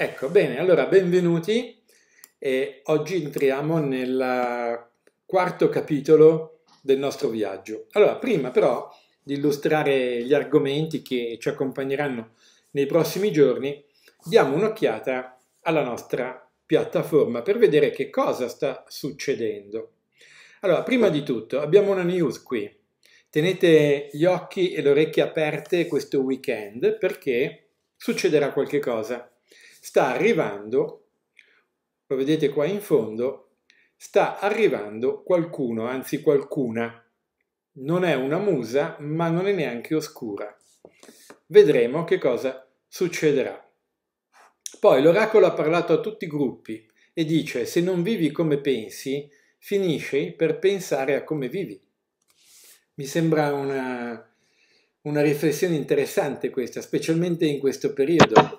Ecco, bene, allora benvenuti e oggi entriamo nel quarto capitolo del nostro viaggio. Allora, prima però di illustrare gli argomenti che ci accompagneranno nei prossimi giorni, diamo un'occhiata alla nostra piattaforma per vedere che cosa sta succedendo. Allora, prima di tutto, abbiamo una news qui. Tenete gli occhi e le orecchie aperte questo weekend perché succederà qualche cosa sta arrivando, lo vedete qua in fondo, sta arrivando qualcuno, anzi qualcuna. Non è una musa, ma non è neanche oscura. Vedremo che cosa succederà. Poi l'oracolo ha parlato a tutti i gruppi e dice se non vivi come pensi, finisci per pensare a come vivi. Mi sembra una, una riflessione interessante questa, specialmente in questo periodo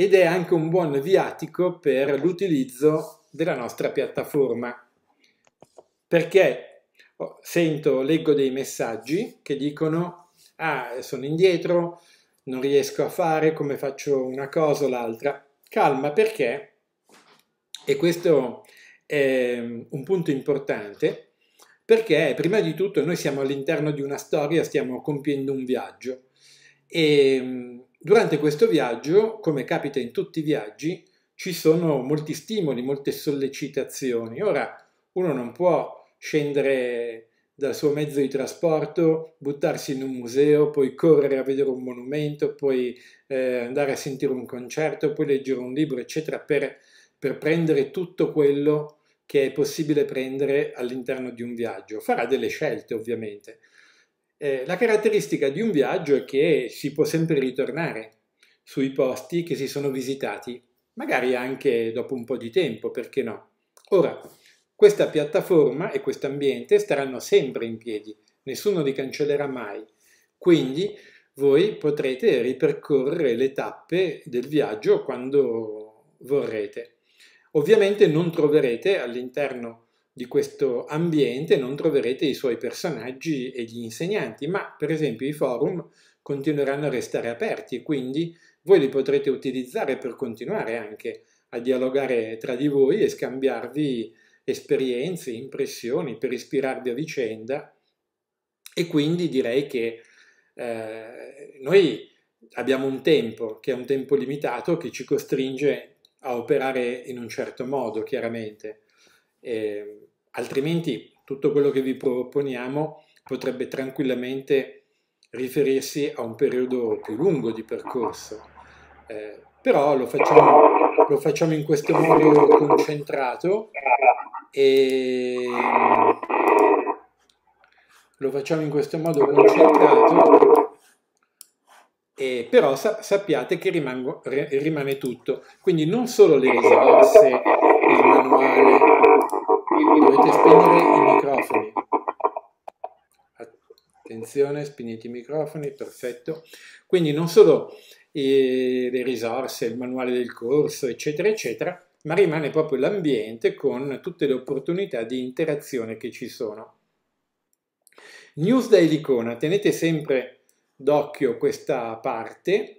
ed è anche un buon viatico per l'utilizzo della nostra piattaforma. Perché oh, sento, leggo dei messaggi che dicono ah, sono indietro, non riesco a fare, come faccio una cosa o l'altra. Calma perché, e questo è ehm, un punto importante, perché prima di tutto noi siamo all'interno di una storia, stiamo compiendo un viaggio e ehm, Durante questo viaggio, come capita in tutti i viaggi, ci sono molti stimoli, molte sollecitazioni. Ora, uno non può scendere dal suo mezzo di trasporto, buttarsi in un museo, poi correre a vedere un monumento, poi eh, andare a sentire un concerto, poi leggere un libro, eccetera, per, per prendere tutto quello che è possibile prendere all'interno di un viaggio. Farà delle scelte, ovviamente. Eh, la caratteristica di un viaggio è che si può sempre ritornare sui posti che si sono visitati, magari anche dopo un po' di tempo, perché no? Ora, questa piattaforma e questo ambiente staranno sempre in piedi, nessuno li cancellerà mai, quindi voi potrete ripercorrere le tappe del viaggio quando vorrete. Ovviamente non troverete all'interno di questo ambiente non troverete i suoi personaggi e gli insegnanti, ma per esempio i forum continueranno a restare aperti e quindi voi li potrete utilizzare per continuare anche a dialogare tra di voi e scambiarvi esperienze, impressioni, per ispirarvi a vicenda e quindi direi che eh, noi abbiamo un tempo, che è un tempo limitato, che ci costringe a operare in un certo modo, chiaramente. E ehm, altrimenti tutto quello che vi proponiamo potrebbe tranquillamente riferirsi a un periodo più lungo di percorso. Eh, però lo facciamo, lo facciamo in questo modo concentrato e lo facciamo in questo modo concentrato e però sa sappiate che rimango, rimane tutto quindi non solo le risorse il manuale dovete spegnere i microfoni. Attenzione, spegnete i microfoni, perfetto. Quindi non solo eh, le risorse, il manuale del corso, eccetera, eccetera, ma rimane proprio l'ambiente con tutte le opportunità di interazione che ci sono. News da Elicona, tenete sempre d'occhio questa parte.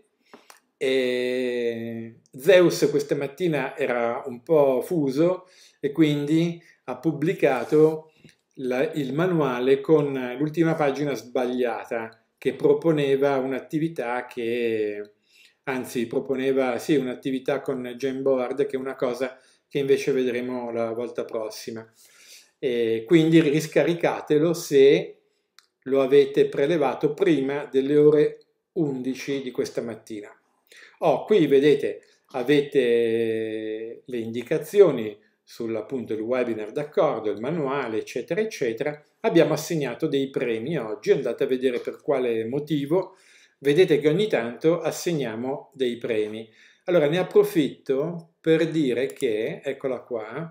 E Zeus questa mattina era un po' fuso e quindi ha pubblicato la, il manuale con l'ultima pagina sbagliata che proponeva un'attività che, anzi proponeva sì un'attività con Jamboard che è una cosa che invece vedremo la volta prossima. E quindi riscaricatelo se lo avete prelevato prima delle ore 11 di questa mattina. Oh, qui vedete avete le indicazioni sul appunto il webinar d'accordo, il manuale, eccetera, eccetera, abbiamo assegnato dei premi oggi, andate a vedere per quale motivo, vedete che ogni tanto assegniamo dei premi. Allora ne approfitto per dire che, eccola qua,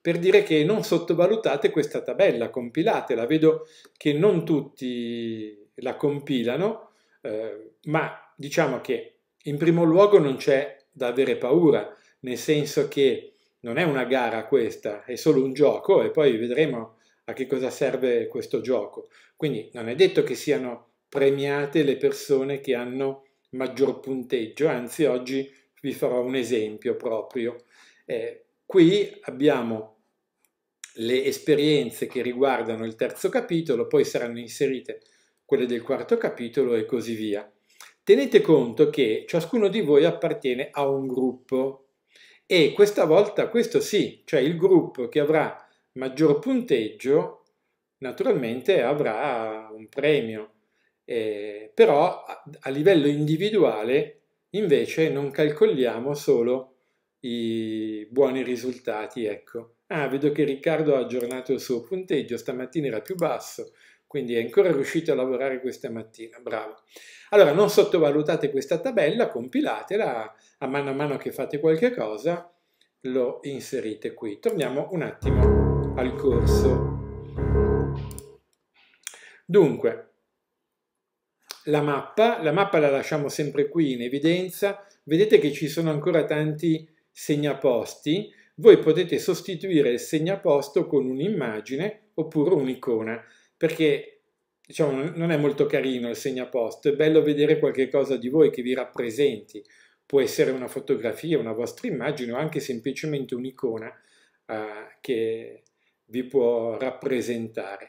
per dire che non sottovalutate questa tabella, compilatela, vedo che non tutti la compilano, eh, ma diciamo che in primo luogo non c'è da avere paura, nel senso che non è una gara questa, è solo un gioco e poi vedremo a che cosa serve questo gioco. Quindi non è detto che siano premiate le persone che hanno maggior punteggio, anzi oggi vi farò un esempio proprio. Eh, qui abbiamo le esperienze che riguardano il terzo capitolo, poi saranno inserite quelle del quarto capitolo e così via. Tenete conto che ciascuno di voi appartiene a un gruppo e questa volta questo sì, cioè il gruppo che avrà maggior punteggio naturalmente avrà un premio, eh, però a livello individuale invece non calcoliamo solo i buoni risultati, ecco. Ah, vedo che Riccardo ha aggiornato il suo punteggio, stamattina era più basso, quindi è ancora riuscito a lavorare questa mattina, bravo. Allora non sottovalutate questa tabella, compilatela, a mano a mano che fate qualche cosa lo inserite qui. Torniamo un attimo al corso. Dunque, la mappa, la mappa la lasciamo sempre qui in evidenza, vedete che ci sono ancora tanti segnaposti, voi potete sostituire il segnaposto con un'immagine oppure un'icona perché diciamo, non è molto carino il segnaposto, è bello vedere qualche cosa di voi che vi rappresenti, può essere una fotografia, una vostra immagine o anche semplicemente un'icona uh, che vi può rappresentare.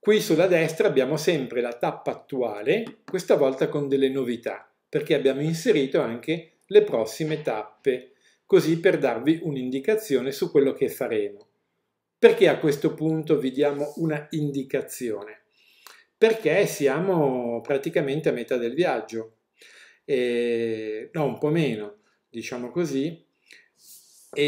Qui sulla destra abbiamo sempre la tappa attuale, questa volta con delle novità, perché abbiamo inserito anche le prossime tappe, così per darvi un'indicazione su quello che faremo. Perché a questo punto vi diamo una indicazione? Perché siamo praticamente a metà del viaggio, e, no, un po' meno, diciamo così, e,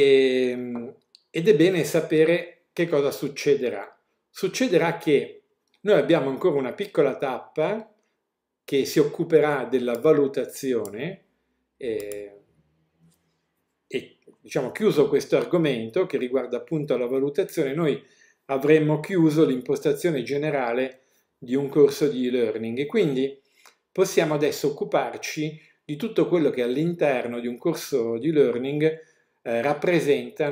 ehm, ed è bene sapere che cosa succederà. Succederà che noi abbiamo ancora una piccola tappa che si occuperà della valutazione eh, e diciamo, chiuso questo argomento che riguarda appunto la valutazione, noi avremmo chiuso l'impostazione generale di un corso di e-learning e quindi possiamo adesso occuparci di tutto quello che all'interno di un corso di learning eh, rappresenta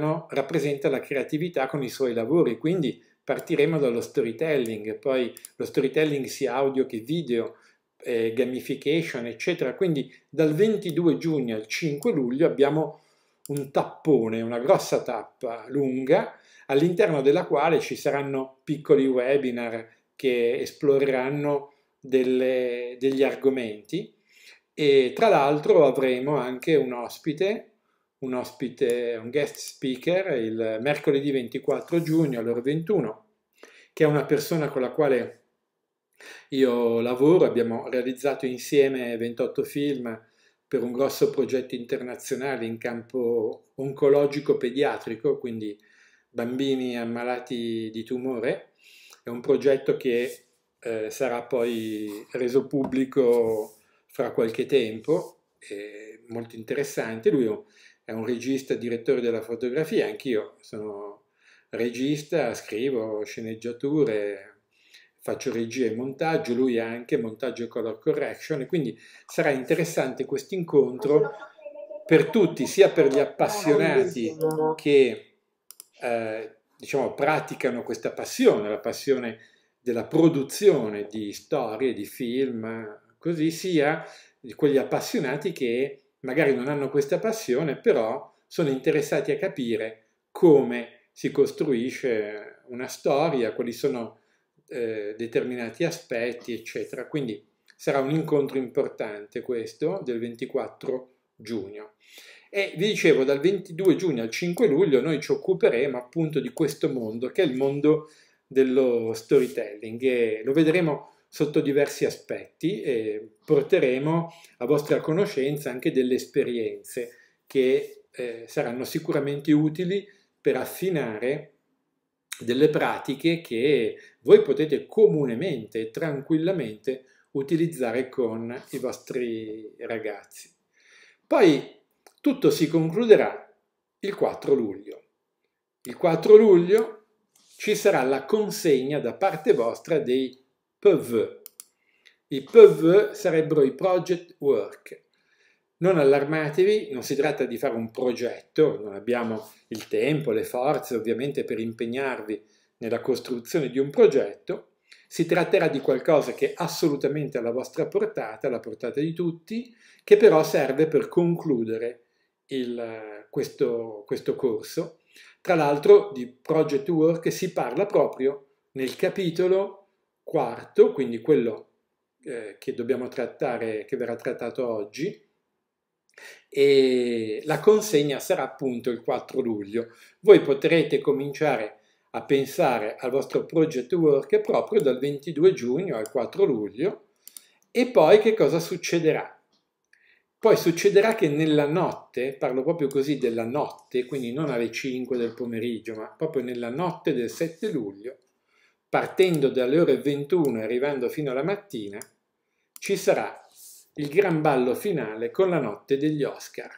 la creatività con i suoi lavori, quindi partiremo dallo storytelling, poi lo storytelling sia audio che video, eh, gamification, eccetera. Quindi dal 22 giugno al 5 luglio abbiamo un tappone, una grossa tappa lunga all'interno della quale ci saranno piccoli webinar che esploreranno delle, degli argomenti e tra l'altro avremo anche un ospite, un ospite, un guest speaker il mercoledì 24 giugno all'ora 21 che è una persona con la quale io lavoro, abbiamo realizzato insieme 28 film per un grosso progetto internazionale in campo oncologico pediatrico, quindi bambini ammalati di tumore. È un progetto che eh, sarà poi reso pubblico fra qualche tempo, è molto interessante. Lui è un regista, direttore della fotografia, anch'io sono regista, scrivo sceneggiature, faccio regia e montaggio, lui anche montaggio e color correction, quindi sarà interessante questo incontro per tutti, sia per gli appassionati che eh, diciamo, praticano questa passione, la passione della produzione di storie, di film, così sia di quegli appassionati che magari non hanno questa passione, però sono interessati a capire come si costruisce una storia, quali sono eh, determinati aspetti, eccetera. Quindi sarà un incontro importante questo del 24 giugno. E vi dicevo, dal 22 giugno al 5 luglio noi ci occuperemo appunto di questo mondo, che è il mondo dello storytelling, e lo vedremo sotto diversi aspetti e porteremo a vostra conoscenza anche delle esperienze che eh, saranno sicuramente utili per affinare delle pratiche che voi potete comunemente e tranquillamente utilizzare con i vostri ragazzi. Poi tutto si concluderà il 4 luglio. Il 4 luglio ci sarà la consegna da parte vostra dei PV. I PV sarebbero i project work. Non allarmatevi, non si tratta di fare un progetto, non abbiamo il tempo, le forze ovviamente per impegnarvi nella costruzione di un progetto, si tratterà di qualcosa che è assolutamente alla vostra portata, alla portata di tutti, che però serve per concludere il, questo, questo corso. Tra l'altro di project work si parla proprio nel capitolo quarto, quindi quello eh, che dobbiamo trattare, che verrà trattato oggi, e la consegna sarà appunto il 4 luglio. Voi potrete cominciare a pensare al vostro project work proprio dal 22 giugno al 4 luglio e poi che cosa succederà? Poi succederà che nella notte, parlo proprio così della notte, quindi non alle 5 del pomeriggio, ma proprio nella notte del 7 luglio, partendo dalle ore 21 e arrivando fino alla mattina, ci sarà il gran ballo finale con la notte degli Oscar.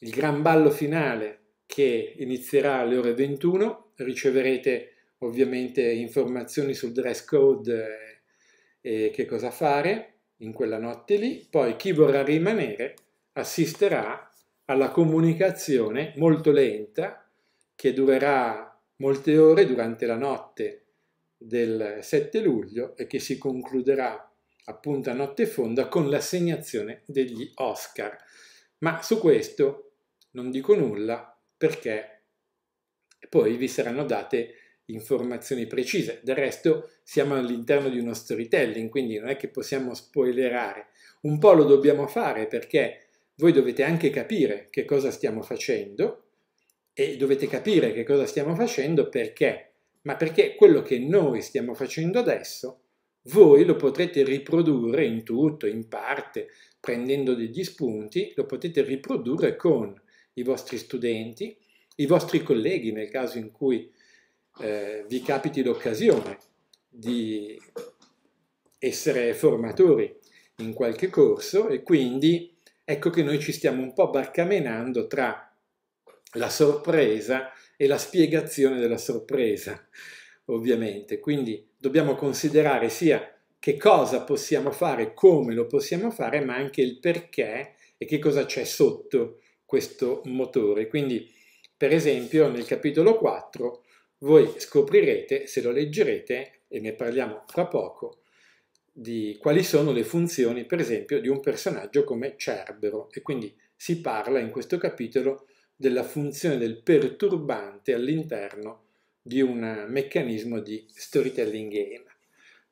Il gran ballo finale che inizierà alle ore 21 riceverete ovviamente informazioni sul dress code eh, e che cosa fare in quella notte lì. Poi chi vorrà rimanere assisterà alla comunicazione molto lenta che durerà molte ore durante la notte del 7 luglio e che si concluderà appunto a notte fonda con l'assegnazione degli Oscar. Ma su questo non dico nulla perché e poi vi saranno date informazioni precise. Del resto siamo all'interno di uno storytelling, quindi non è che possiamo spoilerare. Un po' lo dobbiamo fare perché voi dovete anche capire che cosa stiamo facendo e dovete capire che cosa stiamo facendo perché, ma perché quello che noi stiamo facendo adesso voi lo potrete riprodurre in tutto, in parte, prendendo degli spunti, lo potete riprodurre con i vostri studenti, i vostri colleghi nel caso in cui eh, vi capiti l'occasione di essere formatori in qualche corso e quindi ecco che noi ci stiamo un po' barcamenando tra la sorpresa e la spiegazione della sorpresa, ovviamente. Quindi dobbiamo considerare sia che cosa possiamo fare, come lo possiamo fare, ma anche il perché e che cosa c'è sotto questo motore. Quindi per esempio nel capitolo 4 voi scoprirete, se lo leggerete, e ne parliamo fra poco, di quali sono le funzioni, per esempio, di un personaggio come Cerbero. E quindi si parla in questo capitolo della funzione del perturbante all'interno di un meccanismo di storytelling game.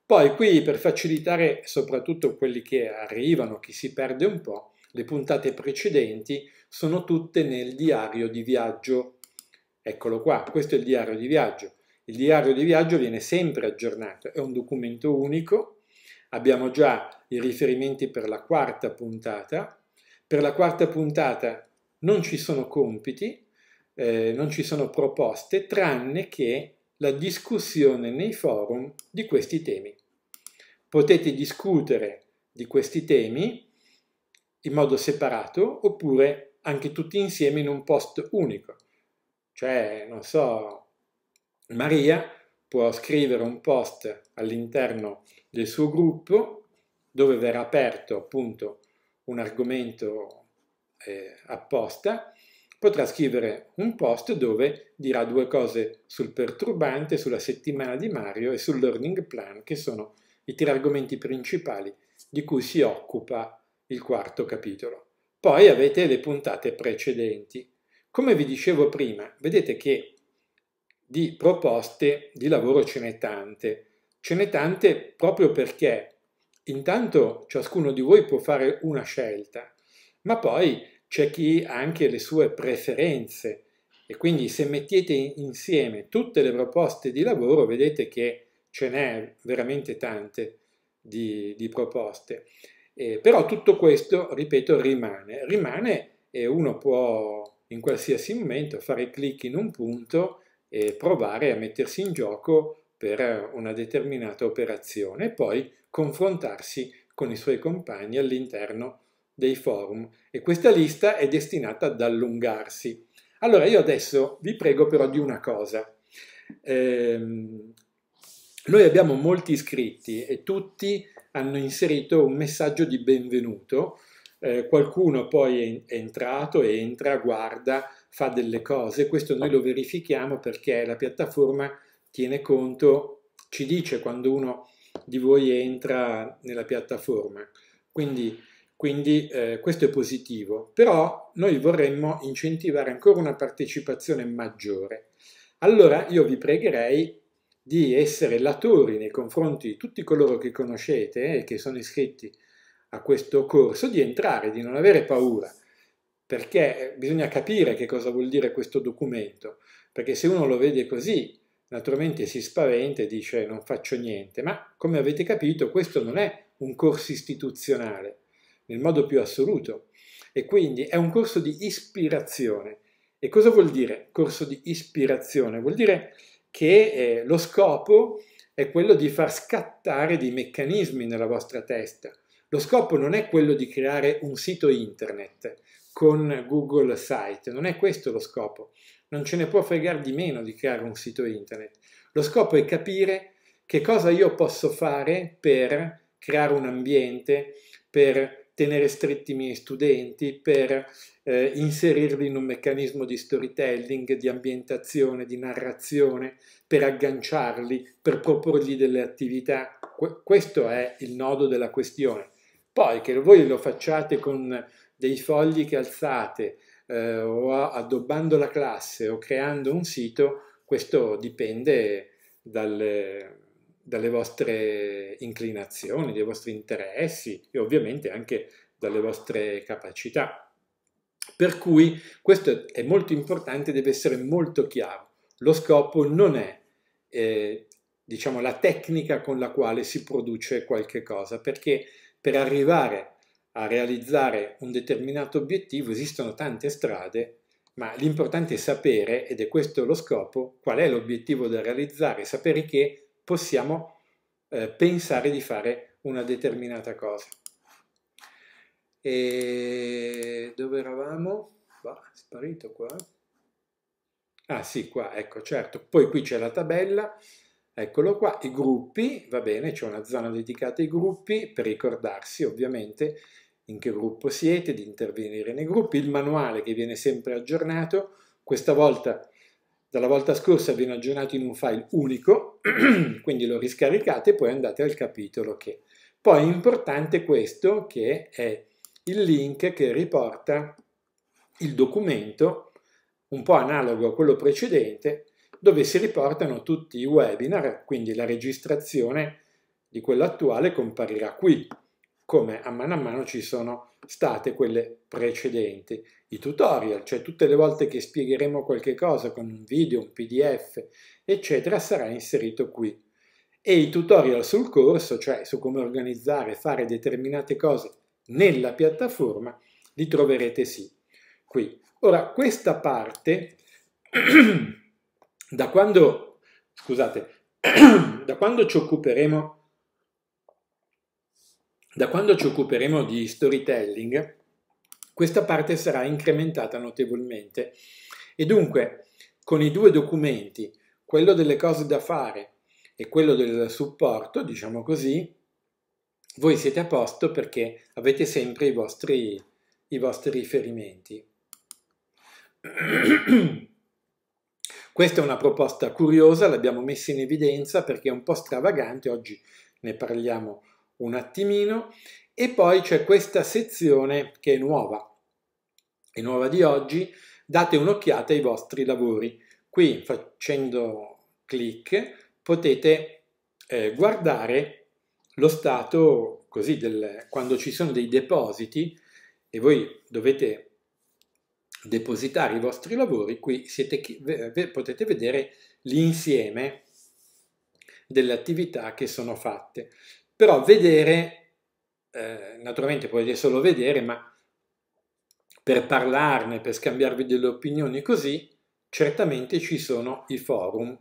Poi qui per facilitare soprattutto quelli che arrivano, chi si perde un po', le puntate precedenti sono tutte nel diario di viaggio. Eccolo qua, questo è il diario di viaggio. Il diario di viaggio viene sempre aggiornato, è un documento unico, abbiamo già i riferimenti per la quarta puntata. Per la quarta puntata non ci sono compiti, eh, non ci sono proposte, tranne che la discussione nei forum di questi temi. Potete discutere di questi temi in modo separato oppure anche tutti insieme in un post unico. Cioè, non so, Maria può scrivere un post all'interno del suo gruppo dove verrà aperto appunto un argomento eh, apposta, potrà scrivere un post dove dirà due cose sul perturbante, sulla settimana di Mario e sul learning plan, che sono i tre argomenti principali di cui si occupa il quarto capitolo. Poi avete le puntate precedenti. Come vi dicevo prima, vedete che di proposte di lavoro ce n'è tante. Ce n'è tante proprio perché intanto ciascuno di voi può fare una scelta, ma poi c'è chi ha anche le sue preferenze e quindi se mettete insieme tutte le proposte di lavoro vedete che ce n'è veramente tante di, di proposte. Eh, però tutto questo, ripeto, rimane. Rimane e uno può in qualsiasi momento fare clic in un punto e provare a mettersi in gioco per una determinata operazione e poi confrontarsi con i suoi compagni all'interno dei forum e questa lista è destinata ad allungarsi. Allora io adesso vi prego però di una cosa. Eh, noi abbiamo molti iscritti e tutti hanno inserito un messaggio di benvenuto. Eh, qualcuno poi è, entrato, entra, guarda, fa delle cose. Questo noi lo verifichiamo perché la piattaforma tiene conto, ci dice quando uno di voi entra nella piattaforma. Quindi, quindi eh, questo è positivo, però noi vorremmo incentivare ancora una partecipazione maggiore. Allora io vi pregherei di essere latori nei confronti di tutti coloro che conoscete e che sono iscritti a questo corso, di entrare, di non avere paura, perché eh, bisogna capire che cosa vuol dire questo documento, perché se uno lo vede così, naturalmente si spaventa e dice non faccio niente, ma come avete capito questo non è un corso istituzionale, nel modo più assoluto, e quindi è un corso di ispirazione. E cosa vuol dire corso di ispirazione? Vuol dire che eh, lo scopo è quello di far scattare dei meccanismi nella vostra testa. Lo scopo non è quello di creare un sito internet con Google Site, non è questo lo scopo. Non ce ne può fregare di meno di creare un sito internet. Lo scopo è capire che cosa io posso fare per creare un ambiente, per tenere stretti i miei studenti, per eh, inserirli in un meccanismo di storytelling, di ambientazione, di narrazione, per agganciarli, per proporgli delle attività. Que questo è il nodo della questione. Poi che voi lo facciate con dei fogli che alzate eh, o addobbando la classe o creando un sito, questo dipende dalle, dalle vostre inclinazioni, dai vostri interessi e ovviamente anche dalle vostre capacità. Per cui questo è molto importante, deve essere molto chiaro. Lo scopo non è eh, diciamo, la tecnica con la quale si produce qualche cosa, perché per arrivare a realizzare un determinato obiettivo esistono tante strade, ma l'importante è sapere, ed è questo lo scopo, qual è l'obiettivo da realizzare, sapere che possiamo eh, pensare di fare una determinata cosa. E dove eravamo? Va, è sparito qua. Ah sì, qua, ecco, certo. Poi qui c'è la tabella, eccolo qua, i gruppi, va bene, c'è una zona dedicata ai gruppi per ricordarsi ovviamente in che gruppo siete, di intervenire nei gruppi, il manuale che viene sempre aggiornato, questa volta dalla volta scorsa viene aggiornato in un file unico, quindi lo riscaricate e poi andate al capitolo che. Poi è importante questo che è il link che riporta il documento, un po' analogo a quello precedente, dove si riportano tutti i webinar, quindi la registrazione di quello attuale comparirà qui come a mano a mano ci sono state quelle precedenti. I tutorial, cioè tutte le volte che spiegheremo qualche cosa con un video, un pdf, eccetera, sarà inserito qui. E i tutorial sul corso, cioè su come organizzare e fare determinate cose nella piattaforma, li troverete sì qui. Ora, questa parte, da quando, scusate, da quando ci occuperemo da quando ci occuperemo di storytelling, questa parte sarà incrementata notevolmente e dunque con i due documenti, quello delle cose da fare e quello del supporto, diciamo così, voi siete a posto perché avete sempre i vostri, i vostri riferimenti. Questa è una proposta curiosa, l'abbiamo messa in evidenza perché è un po' stravagante, oggi ne parliamo un attimino e poi c'è questa sezione che è nuova, è nuova di oggi, date un'occhiata ai vostri lavori. Qui facendo clic potete eh, guardare lo stato così del, quando ci sono dei depositi e voi dovete depositare i vostri lavori, qui siete, potete vedere l'insieme delle attività che sono fatte. Però vedere, eh, naturalmente potete solo vedere, ma per parlarne, per scambiarvi delle opinioni così, certamente ci sono i forum,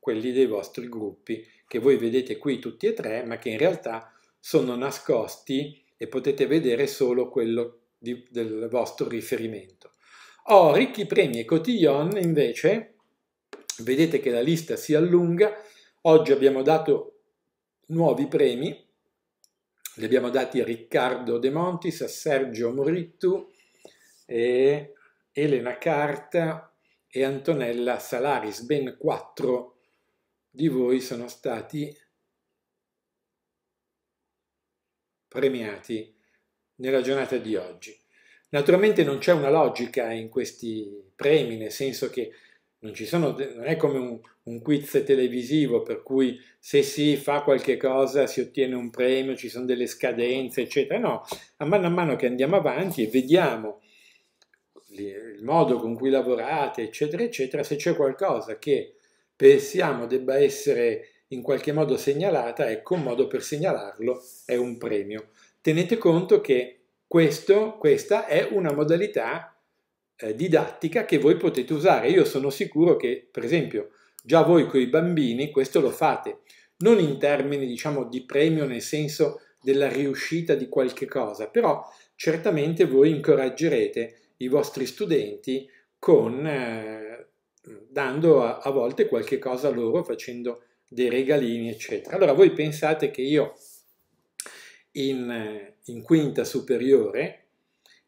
quelli dei vostri gruppi, che voi vedete qui tutti e tre, ma che in realtà sono nascosti e potete vedere solo quello di, del vostro riferimento. O ricchi premi e cotillon invece, vedete che la lista si allunga, oggi abbiamo dato nuovi premi, li abbiamo dati a Riccardo De Montis, a Sergio Morittu, e Elena Carta e Antonella Salaris, ben quattro di voi sono stati premiati nella giornata di oggi. Naturalmente non c'è una logica in questi premi, nel senso che non, sono, non è come un, un quiz televisivo per cui se si fa qualche cosa si ottiene un premio, ci sono delle scadenze, eccetera. No, a mano a mano che andiamo avanti e vediamo il modo con cui lavorate, eccetera, eccetera, se c'è qualcosa che pensiamo debba essere in qualche modo segnalata, ecco un modo per segnalarlo è un premio. Tenete conto che questo, questa è una modalità eh, didattica che voi potete usare. Io sono sicuro che, per esempio, Già voi con i bambini questo lo fate, non in termini diciamo di premio nel senso della riuscita di qualche cosa, però certamente voi incoraggerete i vostri studenti con, eh, dando a, a volte qualche cosa a loro, facendo dei regalini, eccetera. Allora voi pensate che io in, eh, in, quinta superiore,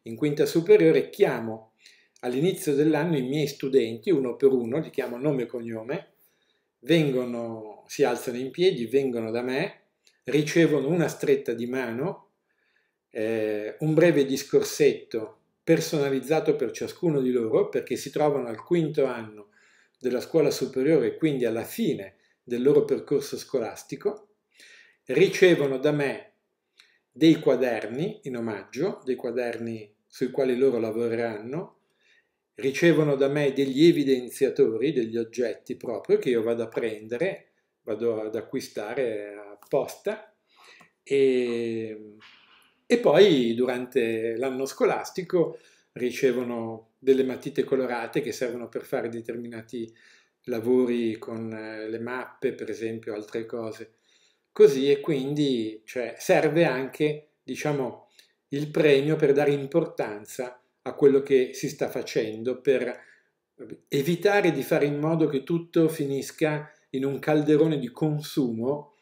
in quinta superiore chiamo All'inizio dell'anno i miei studenti, uno per uno, li chiamo nome e cognome, vengono, si alzano in piedi, vengono da me, ricevono una stretta di mano, eh, un breve discorsetto personalizzato per ciascuno di loro, perché si trovano al quinto anno della scuola superiore, quindi alla fine del loro percorso scolastico, ricevono da me dei quaderni in omaggio, dei quaderni sui quali loro lavoreranno, ricevono da me degli evidenziatori, degli oggetti proprio, che io vado a prendere, vado ad acquistare apposta e, e poi durante l'anno scolastico ricevono delle matite colorate che servono per fare determinati lavori con eh, le mappe, per esempio, altre cose. Così e quindi cioè, serve anche, diciamo, il premio per dare importanza a a quello che si sta facendo per evitare di fare in modo che tutto finisca in un calderone di consumo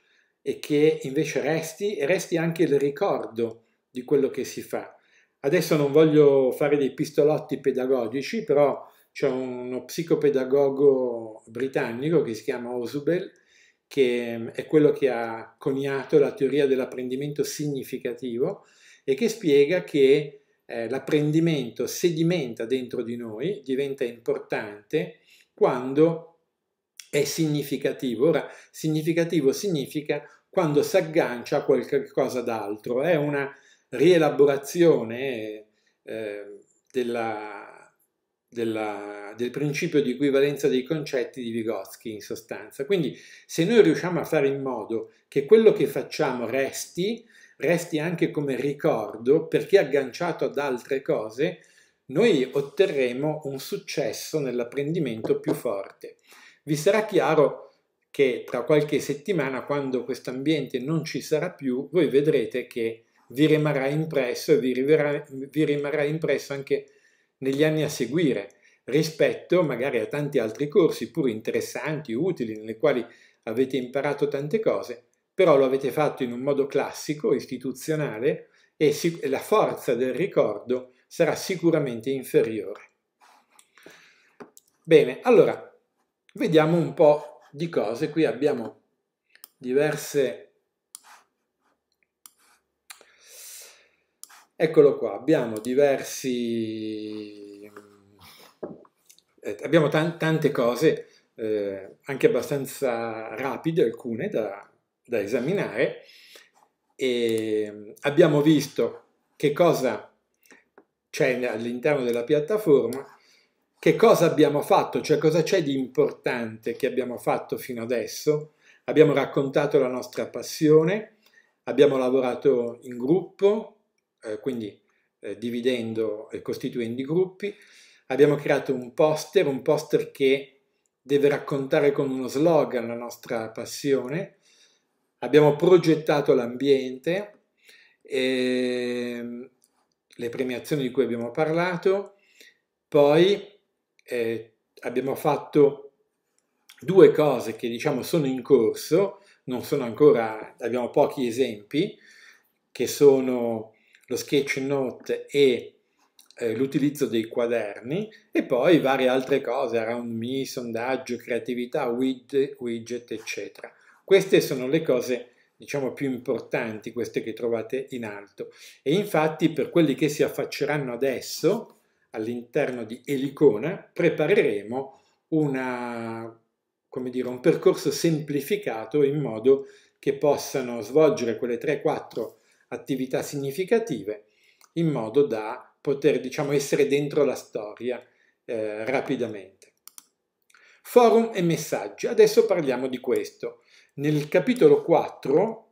e che invece resti e resti anche il ricordo di quello che si fa. Adesso non voglio fare dei pistolotti pedagogici, però c'è uno psicopedagogo britannico che si chiama Osubel, che mm, è quello che ha coniato la teoria dell'apprendimento significativo e che spiega che eh, l'apprendimento sedimenta dentro di noi, diventa importante quando è significativo. Ora, significativo significa quando si aggancia a qualcosa d'altro, è una rielaborazione eh, della, della, del principio di equivalenza dei concetti di Vygotsky in sostanza. Quindi se noi riusciamo a fare in modo che quello che facciamo resti, resti anche come ricordo perché agganciato ad altre cose noi otterremo un successo nell'apprendimento più forte. Vi sarà chiaro che tra qualche settimana, quando questo ambiente non ci sarà più, voi vedrete che vi rimarrà impresso e vi, vi rimarrà impresso anche negli anni a seguire, rispetto magari a tanti altri corsi pur interessanti, utili, nelle quali avete imparato tante cose, però lo avete fatto in un modo classico, istituzionale, e la forza del ricordo sarà sicuramente inferiore. Bene, allora, vediamo un po' di cose. Qui abbiamo diverse... Eccolo qua, abbiamo diversi... Eh, abbiamo tante cose, eh, anche abbastanza rapide alcune da da esaminare e abbiamo visto che cosa c'è all'interno della piattaforma, che cosa abbiamo fatto, cioè cosa c'è di importante che abbiamo fatto fino adesso. Abbiamo raccontato la nostra passione, abbiamo lavorato in gruppo, eh, quindi eh, dividendo e costituendo i gruppi, abbiamo creato un poster, un poster che deve raccontare con uno slogan la nostra passione, abbiamo progettato l'ambiente, eh, le premiazioni di cui abbiamo parlato, poi eh, abbiamo fatto due cose che diciamo sono in corso, non sono ancora, abbiamo pochi esempi, che sono lo sketch note e eh, l'utilizzo dei quaderni e poi varie altre cose, around me, sondaggio, creatività, widget, widget eccetera. Queste sono le cose diciamo più importanti, queste che trovate in alto. E infatti per quelli che si affacceranno adesso all'interno di Elicona prepareremo una, dire, un percorso semplificato in modo che possano svolgere quelle 3-4 attività significative in modo da poter diciamo, essere dentro la storia eh, rapidamente. Forum e messaggi. Adesso parliamo di questo. Nel capitolo 4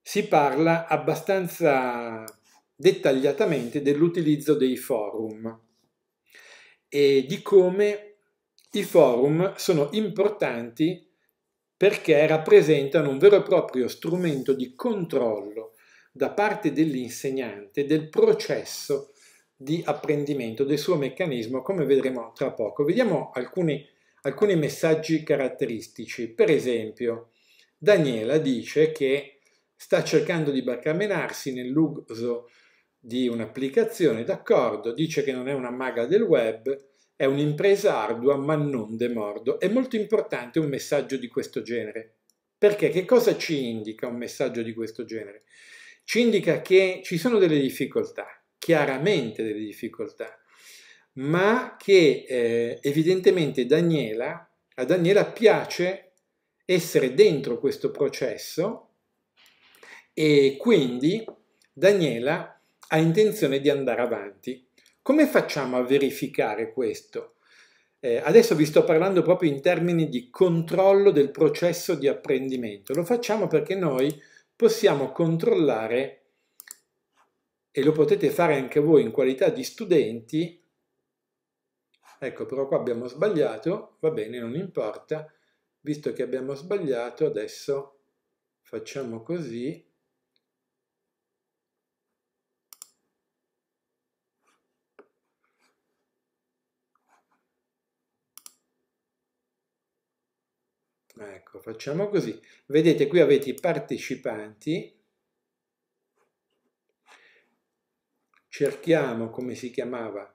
si parla abbastanza dettagliatamente dell'utilizzo dei forum e di come i forum sono importanti perché rappresentano un vero e proprio strumento di controllo da parte dell'insegnante del processo di apprendimento, del suo meccanismo, come vedremo tra poco. Vediamo alcuni alcuni messaggi caratteristici. Per esempio, Daniela dice che sta cercando di barcamenarsi nell'uso di un'applicazione, d'accordo, dice che non è una maga del web, è un'impresa ardua ma non demordo. È molto importante un messaggio di questo genere. Perché che cosa ci indica un messaggio di questo genere? Ci indica che ci sono delle difficoltà, chiaramente delle difficoltà ma che eh, evidentemente Daniela, a Daniela piace essere dentro questo processo e quindi Daniela ha intenzione di andare avanti. Come facciamo a verificare questo? Eh, adesso vi sto parlando proprio in termini di controllo del processo di apprendimento. Lo facciamo perché noi possiamo controllare, e lo potete fare anche voi in qualità di studenti, Ecco, però qua abbiamo sbagliato, va bene, non importa. Visto che abbiamo sbagliato, adesso facciamo così. Ecco, facciamo così. Vedete, qui avete i partecipanti. Cerchiamo come si chiamava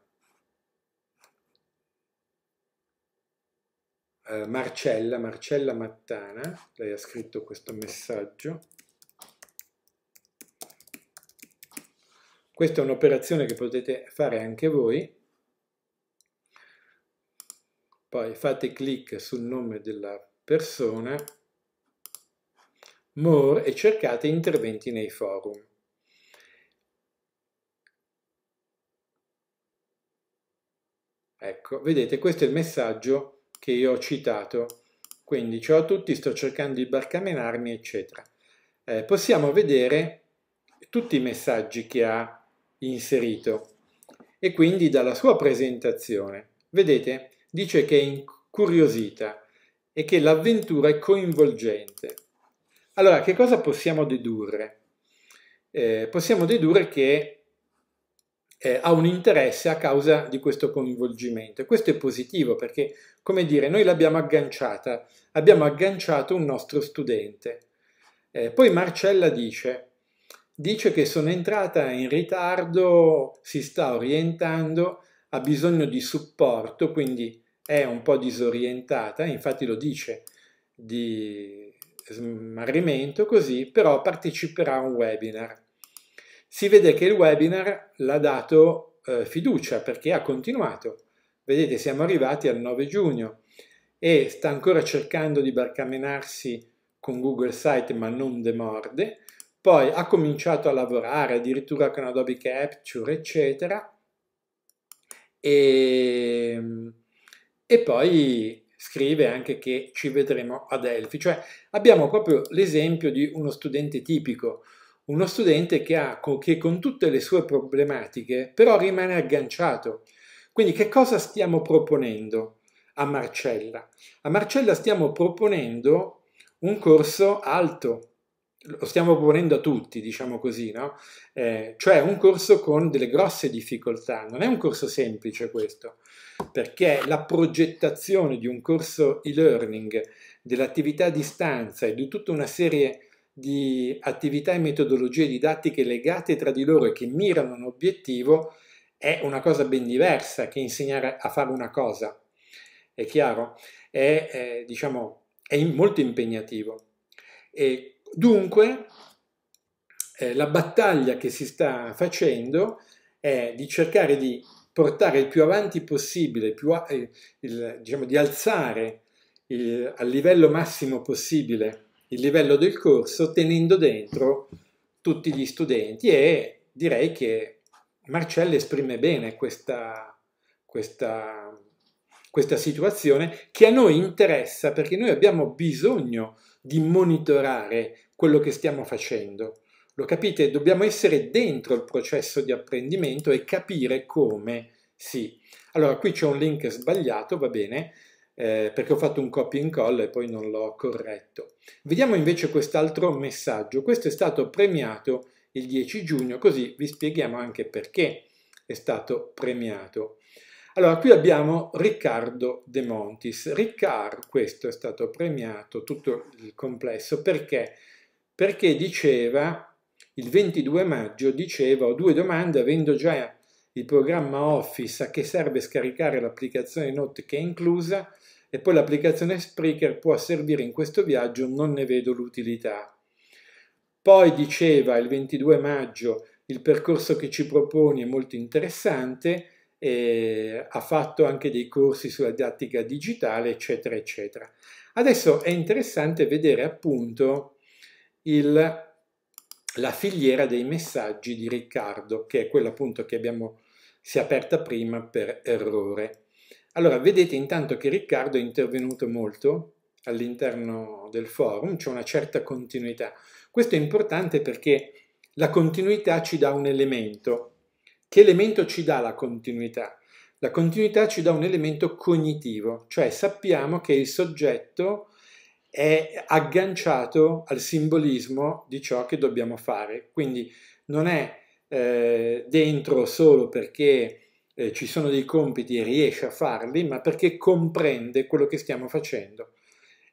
Eh, Marcella, Marcella Mattana, lei ha scritto questo messaggio. Questa è un'operazione che potete fare anche voi. Poi fate clic sul nome della persona, more e cercate interventi nei forum. Ecco, vedete, questo è il messaggio che che io ho citato. Quindi ciao a tutti, sto cercando di barcamenarmi, eccetera. Eh, possiamo vedere tutti i messaggi che ha inserito e quindi dalla sua presentazione. Vedete, dice che è incuriosita e che l'avventura è coinvolgente. Allora, che cosa possiamo dedurre? Eh, possiamo dedurre che eh, ha un interesse a causa di questo coinvolgimento. E questo è positivo perché, come dire, noi l'abbiamo agganciata, abbiamo agganciato un nostro studente. Eh, poi Marcella dice, dice che sono entrata in ritardo, si sta orientando, ha bisogno di supporto, quindi è un po' disorientata, infatti lo dice di smarrimento così, però parteciperà a un webinar si vede che il webinar l'ha dato eh, fiducia perché ha continuato. Vedete, siamo arrivati al 9 giugno e sta ancora cercando di barcamenarsi con Google Site ma non demorde. Poi ha cominciato a lavorare addirittura con Adobe Capture, eccetera. E, ehm, e poi scrive anche che ci vedremo ad Elfi. Cioè abbiamo proprio l'esempio di uno studente tipico, uno studente che, ha, che con tutte le sue problematiche però rimane agganciato. Quindi che cosa stiamo proponendo a Marcella? A Marcella stiamo proponendo un corso alto, lo stiamo proponendo a tutti, diciamo così, no? Eh, cioè un corso con delle grosse difficoltà, non è un corso semplice questo, perché la progettazione di un corso e-learning, dell'attività a distanza e di tutta una serie di di attività e metodologie didattiche legate tra di loro e che mirano un obiettivo è una cosa ben diversa che insegnare a fare una cosa. È chiaro? È, è, diciamo, è molto impegnativo. E dunque, eh, la battaglia che si sta facendo è di cercare di portare il più avanti possibile, più eh, il, diciamo, di alzare il, al livello massimo possibile il livello del corso tenendo dentro tutti gli studenti e direi che Marcello esprime bene questa, questa, questa situazione che a noi interessa perché noi abbiamo bisogno di monitorare quello che stiamo facendo. Lo capite? Dobbiamo essere dentro il processo di apprendimento e capire come si. Allora, qui c'è un link sbagliato, va bene, eh, perché ho fatto un copia e incolla e poi non l'ho corretto. Vediamo invece quest'altro messaggio, questo è stato premiato il 10 giugno, così vi spieghiamo anche perché è stato premiato. Allora, qui abbiamo Riccardo De Montis. Riccardo, questo è stato premiato, tutto il complesso, perché? Perché diceva, il 22 maggio diceva, ho due domande avendo già il programma Office a che serve scaricare l'applicazione Note che è inclusa e poi l'applicazione Spreaker può servire in questo viaggio, non ne vedo l'utilità. Poi diceva il 22 maggio il percorso che ci proponi è molto interessante, ha fatto anche dei corsi sulla didattica digitale, eccetera, eccetera. Adesso è interessante vedere appunto il la filiera dei messaggi di Riccardo, che è quella appunto che abbiamo, si è aperta prima per errore. Allora, vedete intanto che Riccardo è intervenuto molto all'interno del forum, c'è una certa continuità. Questo è importante perché la continuità ci dà un elemento. Che elemento ci dà la continuità? La continuità ci dà un elemento cognitivo, cioè sappiamo che il soggetto è agganciato al simbolismo di ciò che dobbiamo fare. Quindi non è eh, dentro solo perché eh, ci sono dei compiti e riesce a farli, ma perché comprende quello che stiamo facendo.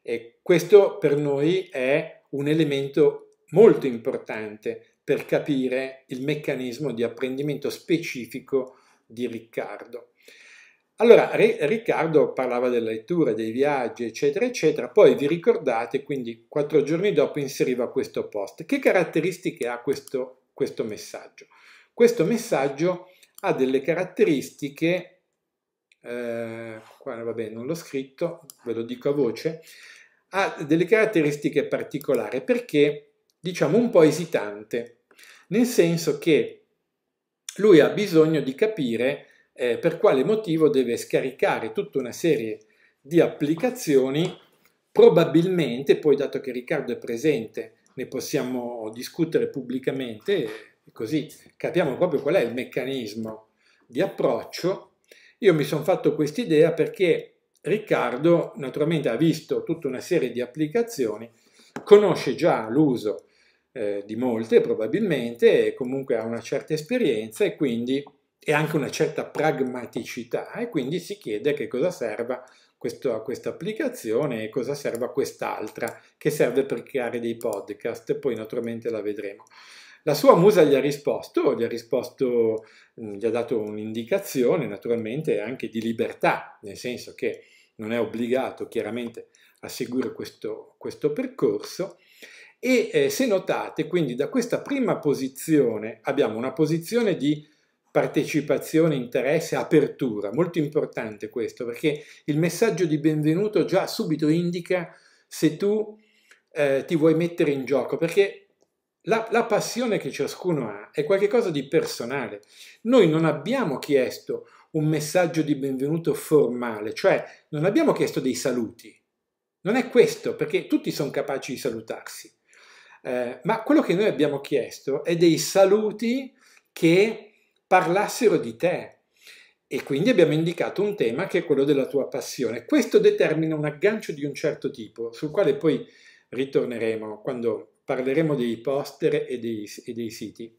E questo per noi è un elemento molto importante per capire il meccanismo di apprendimento specifico di Riccardo. Allora, Riccardo parlava delle letture, dei viaggi, eccetera, eccetera, poi vi ricordate, quindi quattro giorni dopo inseriva questo post. Che caratteristiche ha questo, questo messaggio? Questo messaggio ha delle caratteristiche, eh, vabbè non l'ho scritto, ve lo dico a voce, ha delle caratteristiche particolari perché diciamo un po' esitante, nel senso che lui ha bisogno di capire eh, per quale motivo deve scaricare tutta una serie di applicazioni, probabilmente, poi dato che Riccardo è presente, ne possiamo discutere pubblicamente, così capiamo proprio qual è il meccanismo di approccio. Io mi sono fatto questa idea perché Riccardo naturalmente ha visto tutta una serie di applicazioni, conosce già l'uso eh, di molte probabilmente, e comunque ha una certa esperienza e quindi e anche una certa pragmaticità e quindi si chiede che cosa serva questa applicazione e cosa serva quest'altra che serve per creare dei podcast, poi naturalmente la vedremo. La sua musa gli ha risposto, gli ha, risposto, mm, gli ha dato un'indicazione naturalmente anche di libertà, nel senso che non è obbligato chiaramente a seguire questo, questo percorso. E eh, se notate, quindi da questa prima posizione abbiamo una posizione di partecipazione, interesse, apertura. Molto importante questo perché il messaggio di benvenuto già subito indica se tu eh, ti vuoi mettere in gioco perché la, la passione che ciascuno ha è qualcosa di personale. Noi non abbiamo chiesto un messaggio di benvenuto formale, cioè non abbiamo chiesto dei saluti. Non è questo perché tutti sono capaci di salutarsi. Eh, ma quello che noi abbiamo chiesto è dei saluti che parlassero di te. E quindi abbiamo indicato un tema che è quello della tua passione. Questo determina un aggancio di un certo tipo, sul quale poi ritorneremo quando parleremo dei poster e dei, e dei siti.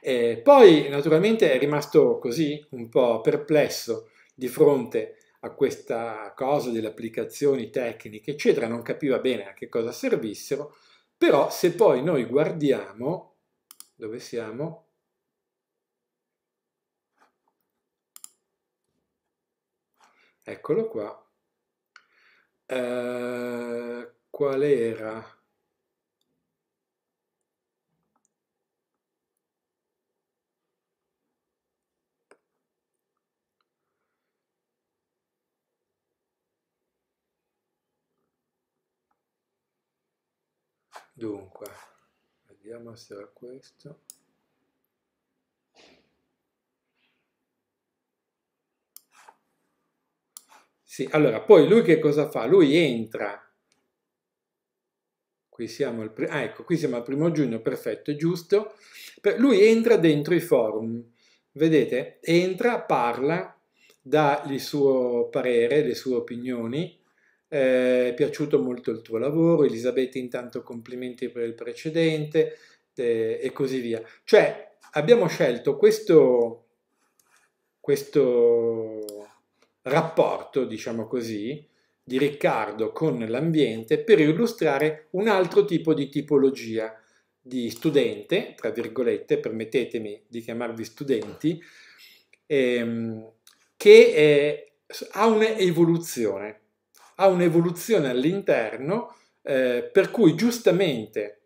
Eh, poi naturalmente è rimasto così un po' perplesso di fronte a questa cosa delle applicazioni tecniche, eccetera, non capiva bene a che cosa servissero, però se poi noi guardiamo, dove siamo? Eccolo qua. Eh, qual era? Dunque, vediamo se era questo. Sì, allora, poi lui che cosa fa? Lui entra. Qui siamo, al, ah, ecco, qui siamo al primo giugno, perfetto, è giusto. Per, lui entra dentro i forum, vedete? Entra, parla, dà il suo parere, le sue opinioni, eh, è piaciuto molto il tuo lavoro, Elisabetta intanto complimenti per il precedente eh, e così via. Cioè abbiamo scelto questo, questo rapporto, diciamo così, di Riccardo con l'ambiente per illustrare un altro tipo di tipologia di studente, tra virgolette, permettetemi di chiamarvi studenti, ehm, che è, ha un'evoluzione, ha un'evoluzione all'interno eh, per cui giustamente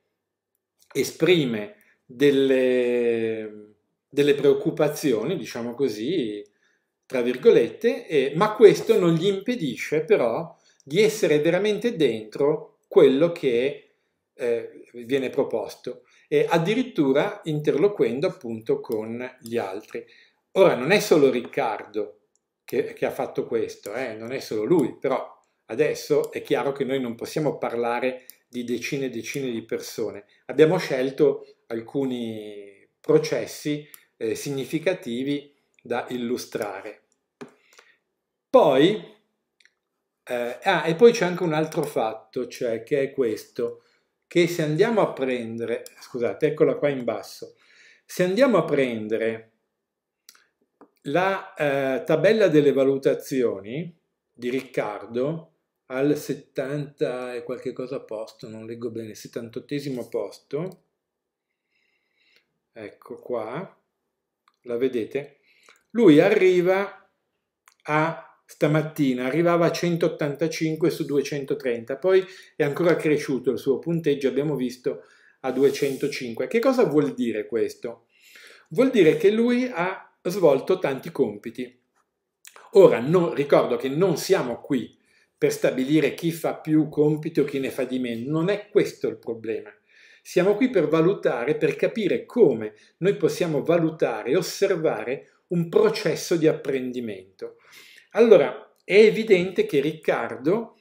esprime delle, delle preoccupazioni, diciamo così, tra virgolette, eh, ma questo non gli impedisce però di essere veramente dentro quello che eh, viene proposto, e addirittura interloquendo appunto con gli altri. Ora non è solo Riccardo che, che ha fatto questo, eh, non è solo lui, però adesso è chiaro che noi non possiamo parlare di decine e decine di persone. Abbiamo scelto alcuni processi eh, significativi da illustrare. Poi, eh, ah, e poi c'è anche un altro fatto, cioè che è questo, che se andiamo a prendere, scusate, eccola qua in basso, se andiamo a prendere la eh, tabella delle valutazioni di Riccardo al 70 e qualche cosa posto, non leggo bene, 78 posto, ecco qua, la vedete, lui arriva a stamattina arrivava a 185 su 230, poi è ancora cresciuto il suo punteggio, abbiamo visto a 205. Che cosa vuol dire questo? Vuol dire che lui ha svolto tanti compiti. Ora, non, ricordo che non siamo qui per stabilire chi fa più compiti o chi ne fa di meno, non è questo il problema. Siamo qui per valutare, per capire come noi possiamo valutare e osservare un processo di apprendimento. Allora, è evidente che Riccardo,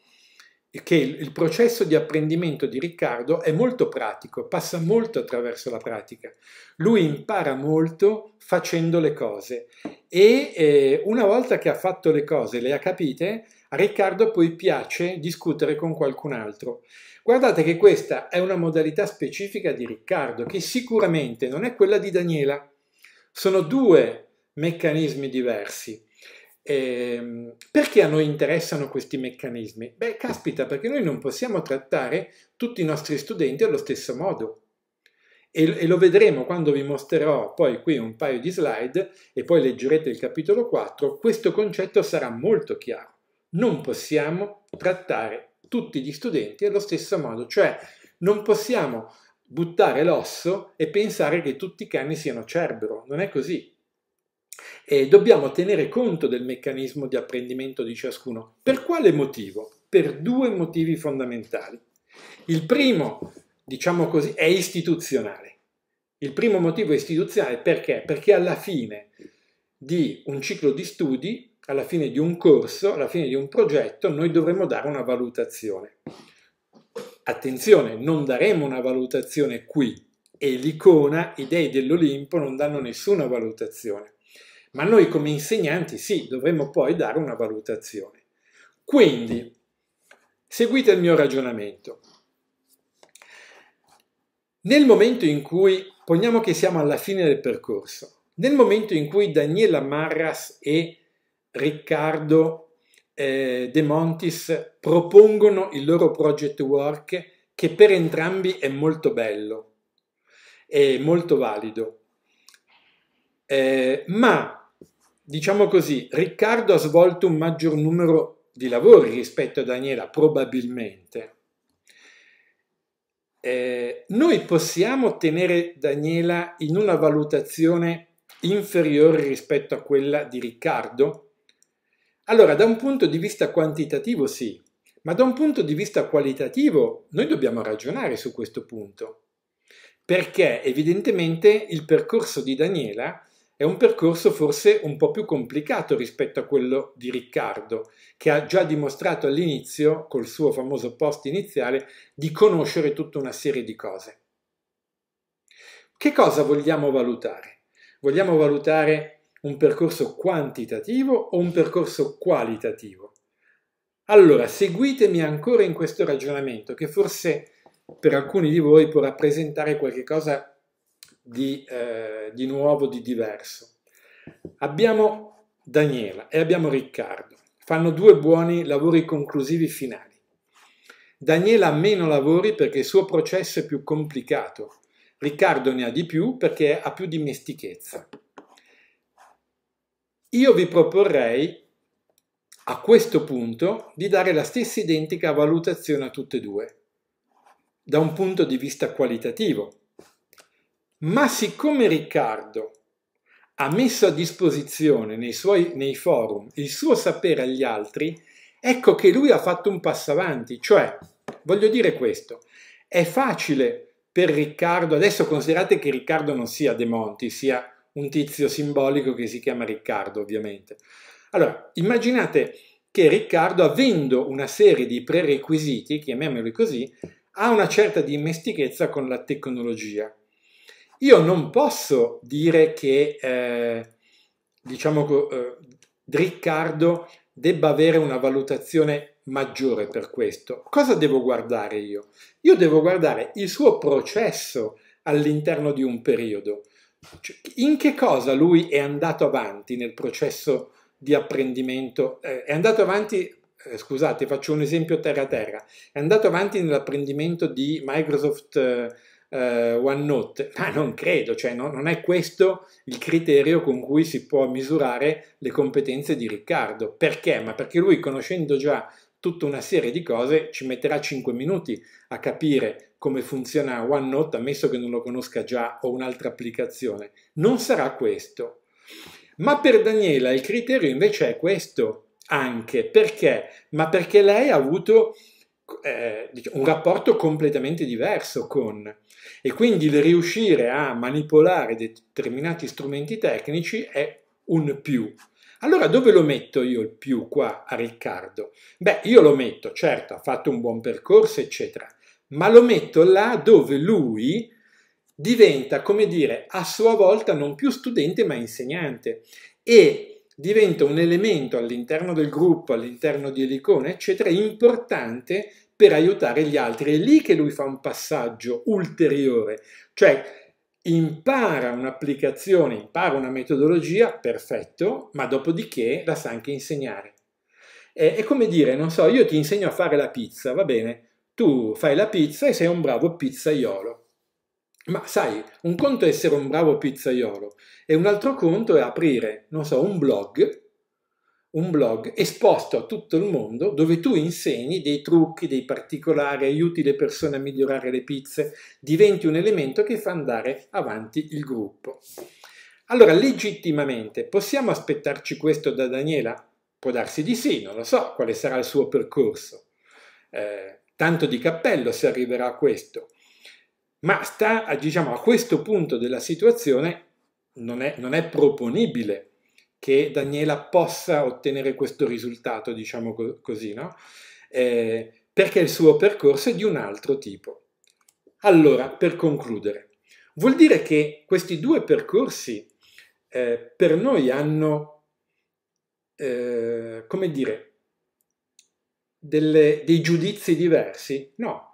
che il processo di apprendimento di Riccardo è molto pratico, passa molto attraverso la pratica. Lui impara molto facendo le cose e eh, una volta che ha fatto le cose, le ha capite, a Riccardo poi piace discutere con qualcun altro. Guardate che questa è una modalità specifica di Riccardo, che sicuramente non è quella di Daniela. Sono due meccanismi diversi. Eh, perché a noi interessano questi meccanismi? Beh, caspita, perché noi non possiamo trattare tutti i nostri studenti allo stesso modo. E, e lo vedremo quando vi mostrerò poi qui un paio di slide e poi leggerete il capitolo 4, questo concetto sarà molto chiaro. Non possiamo trattare tutti gli studenti allo stesso modo, cioè non possiamo buttare l'osso e pensare che tutti i cani siano cerbero, non è così e dobbiamo tenere conto del meccanismo di apprendimento di ciascuno. Per quale motivo? Per due motivi fondamentali. Il primo, diciamo così, è istituzionale. Il primo motivo è istituzionale perché? Perché alla fine di un ciclo di studi, alla fine di un corso, alla fine di un progetto, noi dovremo dare una valutazione. Attenzione, non daremo una valutazione qui e l'icona, i dei dell'Olimpo non danno nessuna valutazione ma noi come insegnanti sì, dovremmo poi dare una valutazione. Quindi, seguite il mio ragionamento. Nel momento in cui, poniamo che siamo alla fine del percorso, nel momento in cui Daniela Marras e Riccardo eh, De Montis propongono il loro project work, che per entrambi è molto bello, è molto valido, eh, ma diciamo così, Riccardo ha svolto un maggior numero di lavori rispetto a Daniela, probabilmente. Eh, noi possiamo tenere Daniela in una valutazione inferiore rispetto a quella di Riccardo? Allora, da un punto di vista quantitativo sì, ma da un punto di vista qualitativo noi dobbiamo ragionare su questo punto, perché evidentemente il percorso di Daniela è un percorso forse un po' più complicato rispetto a quello di Riccardo, che ha già dimostrato all'inizio, col suo famoso post iniziale, di conoscere tutta una serie di cose. Che cosa vogliamo valutare? Vogliamo valutare un percorso quantitativo o un percorso qualitativo? Allora, seguitemi ancora in questo ragionamento che forse per alcuni di voi può rappresentare qualcosa di, eh, di nuovo, di diverso. Abbiamo Daniela e abbiamo Riccardo. Fanno due buoni lavori conclusivi finali. Daniela ha meno lavori perché il suo processo è più complicato. Riccardo ne ha di più perché ha più dimestichezza. Io vi proporrei a questo punto di dare la stessa identica valutazione a tutte e due, da un punto di vista qualitativo. Ma siccome Riccardo ha messo a disposizione nei, suoi, nei forum il suo sapere agli altri, ecco che lui ha fatto un passo avanti. Cioè, voglio dire questo, è facile per Riccardo, adesso considerate che Riccardo non sia De Monti, sia un tizio simbolico che si chiama Riccardo, ovviamente. Allora, immaginate che Riccardo, avendo una serie di prerequisiti, chiamiamoli così, ha una certa dimestichezza con la tecnologia. Io non posso dire che, eh, diciamo, eh, Riccardo debba avere una valutazione maggiore per questo. Cosa devo guardare io? Io devo guardare il suo processo all'interno di un periodo. Cioè, in che cosa lui è andato avanti nel processo di apprendimento? Eh, è andato avanti, eh, scusate, faccio un esempio terra-terra, è andato avanti nell'apprendimento di Microsoft eh, eh, OneNote, ma non credo, cioè no, non è questo il criterio con cui si può misurare le competenze di Riccardo. Perché? Ma perché lui conoscendo già tutta una serie di cose ci metterà 5 minuti a capire come funziona OneNote, ammesso che non lo conosca già o un'altra applicazione. Non sarà questo. Ma per Daniela il criterio invece è questo anche perché, ma perché lei ha avuto eh, diciamo, un rapporto completamente diverso con e quindi il riuscire a manipolare determinati strumenti tecnici è un più. Allora dove lo metto io il più qua a Riccardo? Beh, io lo metto, certo, ha fatto un buon percorso, eccetera, ma lo metto là dove lui diventa, come dire, a sua volta non più studente ma insegnante e diventa un elemento all'interno del gruppo, all'interno di Elicone, eccetera, importante per aiutare gli altri. È lì che lui fa un passaggio ulteriore, cioè impara un'applicazione, impara una metodologia, perfetto, ma dopodiché la sa anche insegnare. È, è come dire, non so, io ti insegno a fare la pizza, va bene, tu fai la pizza e sei un bravo pizzaiolo. Ma sai, un conto è essere un bravo pizzaiolo e un altro conto è aprire, non so, un blog un blog esposto a tutto il mondo dove tu insegni dei trucchi, dei particolari, aiuti le persone a migliorare le pizze, diventi un elemento che fa andare avanti il gruppo. Allora, legittimamente, possiamo aspettarci questo da Daniela? Può darsi di sì, non lo so quale sarà il suo percorso. Eh, tanto di cappello se arriverà a questo. Ma sta, diciamo, a questo punto della situazione non è, non è proponibile che Daniela possa ottenere questo risultato, diciamo co- così, no? eh, perché il suo percorso è di un altro tipo. Allora, per concludere, vuol dire che questi due percorsi eh, per noi hanno, eh, come dire, delle, dei giudizi diversi? No,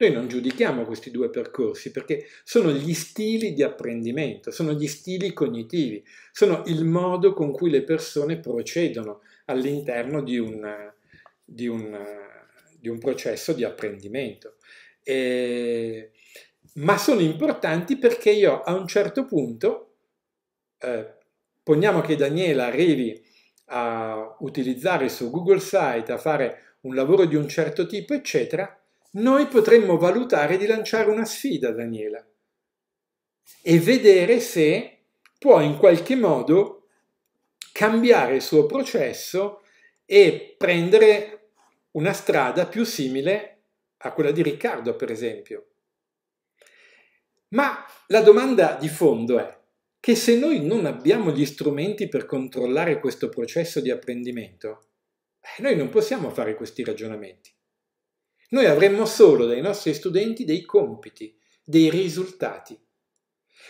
noi non giudichiamo questi due percorsi perché sono gli stili di apprendimento, sono gli stili cognitivi, sono il modo con cui le persone procedono all'interno di, di, di un, processo di apprendimento. E, ma sono importanti perché io a un certo punto, eh, poniamo che Daniela arrivi a utilizzare il suo Google Site, a fare un lavoro di un certo tipo, eccetera, noi potremmo valutare di lanciare una sfida a Daniela e vedere se può in qualche modo cambiare il suo processo e prendere una strada più simile a quella di Riccardo, per esempio. Ma la domanda di fondo è che se noi non abbiamo gli strumenti per controllare questo processo di apprendimento, eh, noi non possiamo fare questi ragionamenti. Noi avremmo solo dai nostri studenti dei compiti, dei risultati.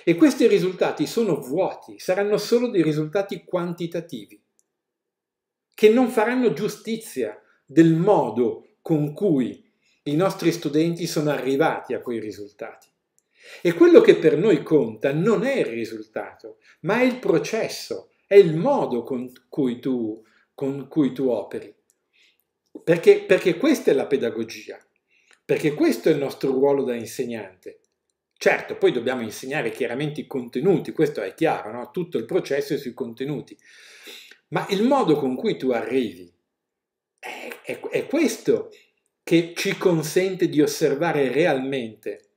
E questi risultati sono vuoti, saranno solo dei risultati quantitativi, che non faranno giustizia del modo con cui i nostri studenti sono arrivati a quei risultati. E quello che per noi conta non è il risultato, ma è il processo, è il modo con cui tu, con cui tu operi. Perché, perché questa è la pedagogia, perché questo è il nostro ruolo da insegnante. Certo, poi dobbiamo insegnare chiaramente i contenuti, questo è chiaro, no? tutto il processo è sui contenuti, ma il modo con cui tu arrivi è, è, è questo che ci consente di osservare realmente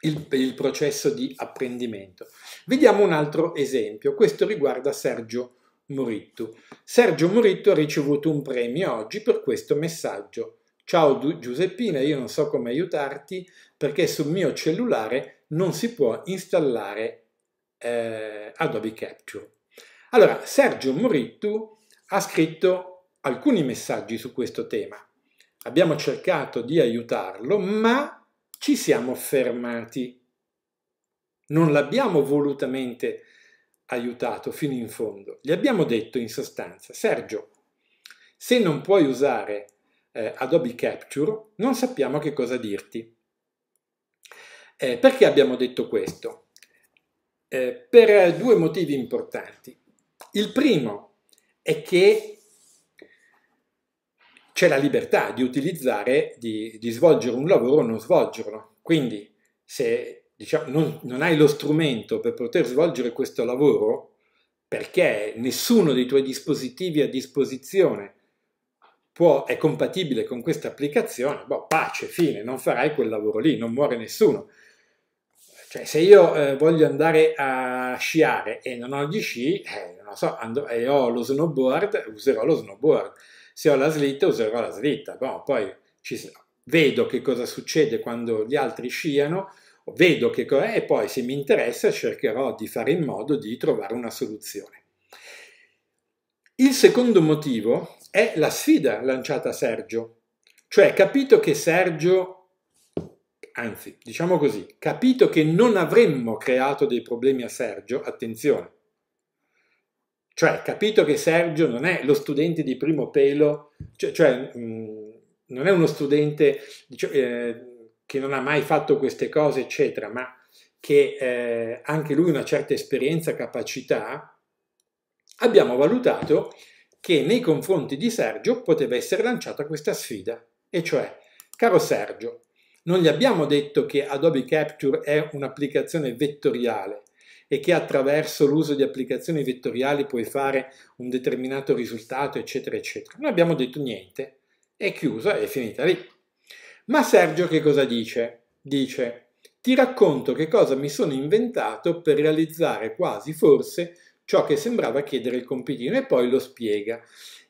il, il, processo di apprendimento. Vediamo un altro esempio, questo riguarda Sergio Moritto. Sergio Moritto ha ricevuto un premio oggi per questo messaggio. Ciao Giuseppina, io non so come aiutarti perché sul mio cellulare non si può installare eh, Adobe Capture. Allora, Sergio Moritto ha scritto alcuni messaggi su questo tema. Abbiamo cercato di aiutarlo, ma ci siamo fermati. Non l'abbiamo volutamente aiutato fino in fondo. Gli abbiamo detto in sostanza, Sergio, se non puoi usare eh, Adobe Capture, non sappiamo che cosa dirti. Eh, perché abbiamo detto questo? Eh, per due motivi importanti. Il primo è che c'è la libertà di utilizzare, di, di svolgere un lavoro o non svolgerlo. Quindi se diciamo, non, non hai lo strumento per poter svolgere questo lavoro perché nessuno dei tuoi dispositivi a disposizione può, è compatibile con questa applicazione, boh, pace, fine, non farai quel lavoro lì, non muore nessuno. Cioè, se io eh, voglio andare a sciare e non ho gli sci, eh, non so, e eh, ho lo snowboard, userò lo snowboard. Se ho la slitta, userò la slitta. Boh, poi ci, vedo che cosa succede quando gli altri sciano, vedo che cos'è e poi se mi interessa cercherò di fare in modo di trovare una soluzione. Il secondo motivo è la sfida lanciata a Sergio, cioè capito che Sergio, anzi diciamo così, capito che non avremmo creato dei problemi a Sergio, attenzione, cioè capito che Sergio non è lo studente di primo pelo, cioè, cioè mh, mm, non è uno studente... Diciamo, eh, che non ha mai fatto queste cose, eccetera, ma che eh, anche lui ha una certa esperienza, capacità, abbiamo valutato che nei confronti di Sergio poteva essere lanciata questa sfida, e cioè, caro Sergio, non gli abbiamo detto che Adobe Capture è un'applicazione vettoriale e che attraverso l'uso di applicazioni vettoriali puoi fare un determinato risultato, eccetera, eccetera. Non abbiamo detto niente, è chiusa, è finita lì. Ma Sergio che cosa dice? Dice, ti racconto che cosa mi sono inventato per realizzare quasi forse ciò che sembrava chiedere il compitino e poi lo spiega.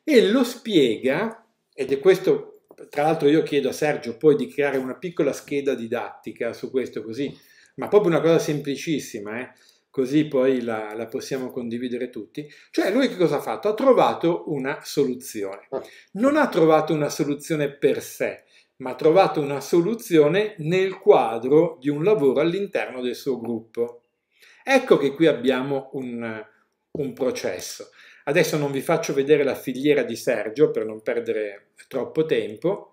E lo spiega, ed è questo, tra l'altro io chiedo a Sergio poi di creare una piccola scheda didattica su questo così, ma proprio una cosa semplicissima, eh? così poi la, la, possiamo condividere tutti. Cioè lui che cosa ha fatto? Ha trovato una soluzione. Ah. Non ha trovato una soluzione per sé, ma trovate una soluzione nel quadro di un lavoro all'interno del suo gruppo. Ecco che qui abbiamo un, un processo. Adesso non vi faccio vedere la filiera di Sergio per non perdere troppo tempo,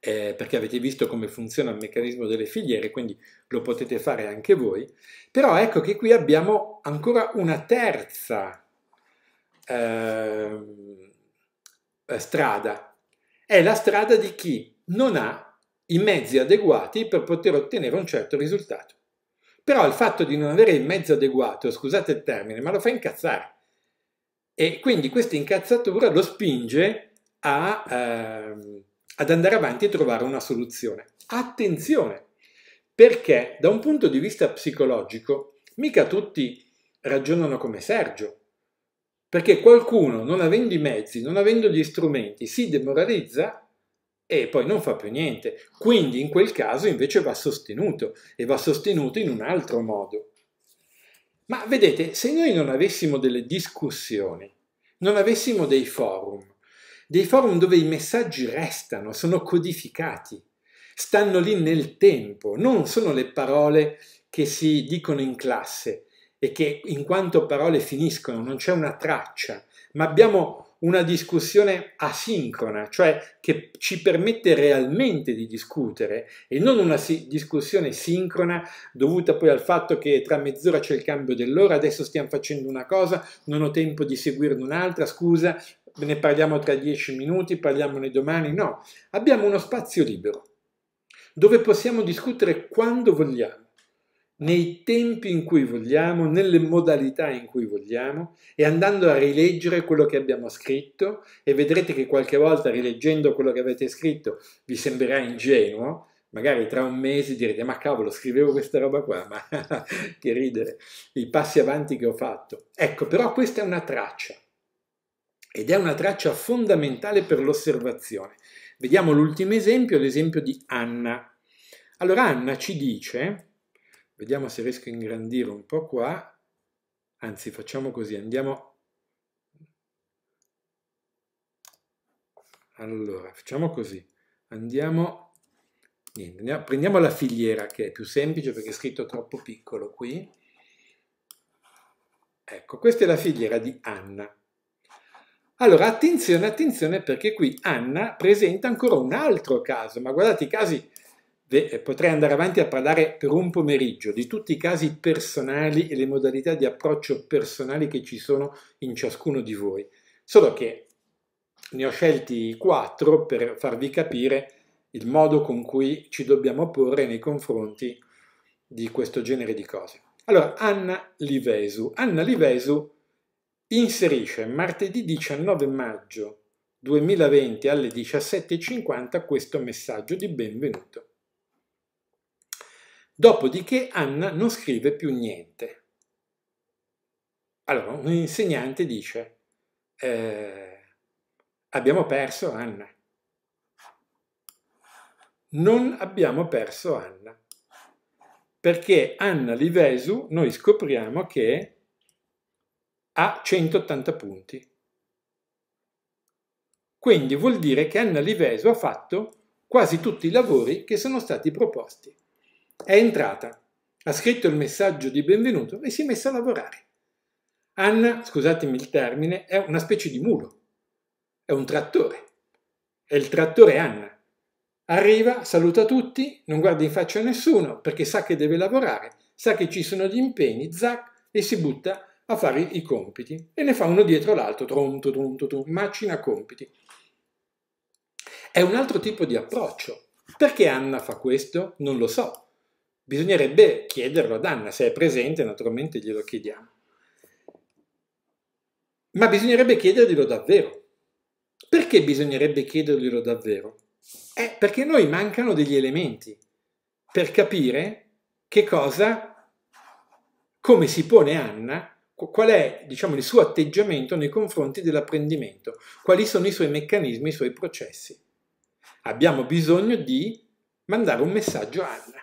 eh, perché avete visto come funziona il meccanismo delle filiere, quindi lo potete fare anche voi. Però ecco che qui abbiamo ancora una terza eh, strada, è la strada di chi non ha i mezzi adeguati per poter ottenere un certo risultato. Però il fatto di non avere il mezzo adeguato, scusate il termine, ma lo fa incazzare. E quindi questa incazzatura lo spinge a, eh, ad andare avanti e trovare una soluzione. Attenzione, perché da un punto di vista psicologico, mica tutti ragionano come Sergio, perché qualcuno, non avendo i mezzi, non avendo gli strumenti, si demoralizza e poi non fa più niente. Quindi in quel caso invece va sostenuto e va sostenuto in un altro modo. Ma vedete, se noi non avessimo delle discussioni, non avessimo dei forum, dei forum dove i messaggi restano, sono codificati, stanno lì nel tempo, non sono le parole che si dicono in classe, e che in quanto parole finiscono, non c'è una traccia, ma abbiamo una discussione asincrona, cioè che ci permette realmente di discutere e non una si discussione sincrona dovuta poi al fatto che tra mezz'ora c'è il cambio dell'ora, adesso stiamo facendo una cosa, non ho tempo di seguirne un'altra, scusa, ne parliamo tra dieci minuti, parliamone domani, no, abbiamo uno spazio libero dove possiamo discutere quando vogliamo nei tempi in cui vogliamo, nelle modalità in cui vogliamo e andando a rileggere quello che abbiamo scritto e vedrete che qualche volta rileggendo quello che avete scritto vi sembrerà ingenuo, magari tra un mese direte ma cavolo scrivevo questa roba qua, ma che ridere, i passi avanti che ho fatto. Ecco, però questa è una traccia ed è una traccia fondamentale per l'osservazione. Vediamo l'ultimo esempio, l'esempio di Anna. Allora Anna ci dice Vediamo se riesco a ingrandire un po' qua. Anzi, facciamo così, andiamo... Allora, facciamo così. Andiamo... Niente, andiamo... Prendiamo la filiera, che è più semplice perché è scritto troppo piccolo qui. Ecco, questa è la filiera di Anna. Allora, attenzione, attenzione, perché qui Anna presenta ancora un altro caso, ma guardate, i casi eh, potrei andare avanti a parlare per un pomeriggio di tutti i casi personali e le modalità di approccio personali che ci sono in ciascuno di voi. Solo che ne ho scelti quattro per farvi capire il modo con cui ci dobbiamo porre nei confronti di questo genere di cose. Allora, Anna Livesu. Anna Livesu inserisce martedì 19 maggio 2020 alle 17.50 questo messaggio di benvenuto. Dopodiché Anna non scrive più niente. Allora un insegnante dice, eh, abbiamo perso Anna. Non abbiamo perso Anna, perché Anna Livesu noi scopriamo che ha 180 punti. Quindi vuol dire che Anna Livesu ha fatto quasi tutti i lavori che sono stati proposti. È entrata, ha scritto il messaggio di benvenuto e si è messa a lavorare. Anna, scusatemi il termine, è una specie di mulo. È un trattore. È il trattore Anna. Arriva, saluta tutti, non guarda in faccia a nessuno perché sa che deve lavorare, sa che ci sono gli impegni, zac, e si butta a fare i compiti. E ne fa uno dietro l'altro, tronto, tronto, tronto, macina compiti. È un altro tipo di approccio. Perché Anna fa questo? Non lo so. Bisognerebbe chiederlo ad Anna, se è presente naturalmente glielo chiediamo. Ma bisognerebbe chiederglielo davvero. Perché bisognerebbe chiederglielo davvero? È eh, perché noi mancano degli elementi per capire che cosa, come si pone Anna, qual è diciamo, il suo atteggiamento nei confronti dell'apprendimento, quali sono i suoi meccanismi, i suoi processi. Abbiamo bisogno di mandare un messaggio a Anna.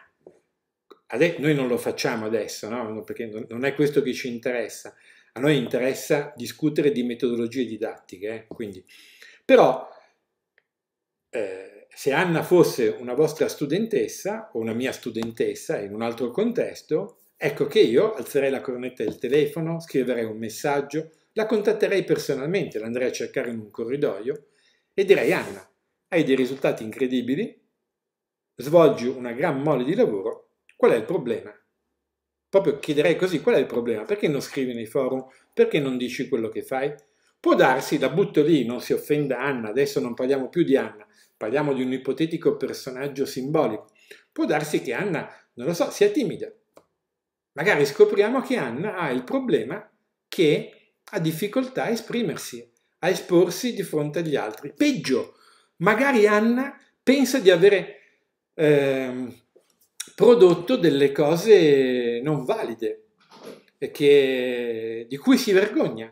Adesso, noi non lo facciamo adesso, no? perché non è questo che ci interessa. A noi interessa discutere di metodologie didattiche. Eh? Però eh, se Anna fosse una vostra studentessa o una mia studentessa in un altro contesto, ecco che io alzerei la cornetta del telefono, scriverei un messaggio, la contatterei personalmente, l'andrei a cercare in un corridoio e direi Anna, hai dei risultati incredibili, svolgi una gran mole di lavoro Qual è il problema? Proprio chiederei così, qual è il problema? Perché non scrivi nei forum? Perché non dici quello che fai? Può darsi, da butto lì, non si offenda Anna, adesso non parliamo più di Anna, parliamo di un ipotetico personaggio simbolico. Può darsi che Anna, non lo so, sia timida. Magari scopriamo che Anna ha il problema che ha difficoltà a esprimersi, a esporsi di fronte agli altri. Peggio, magari Anna pensa di avere... Eh, prodotto delle cose non valide, che, di cui si vergogna.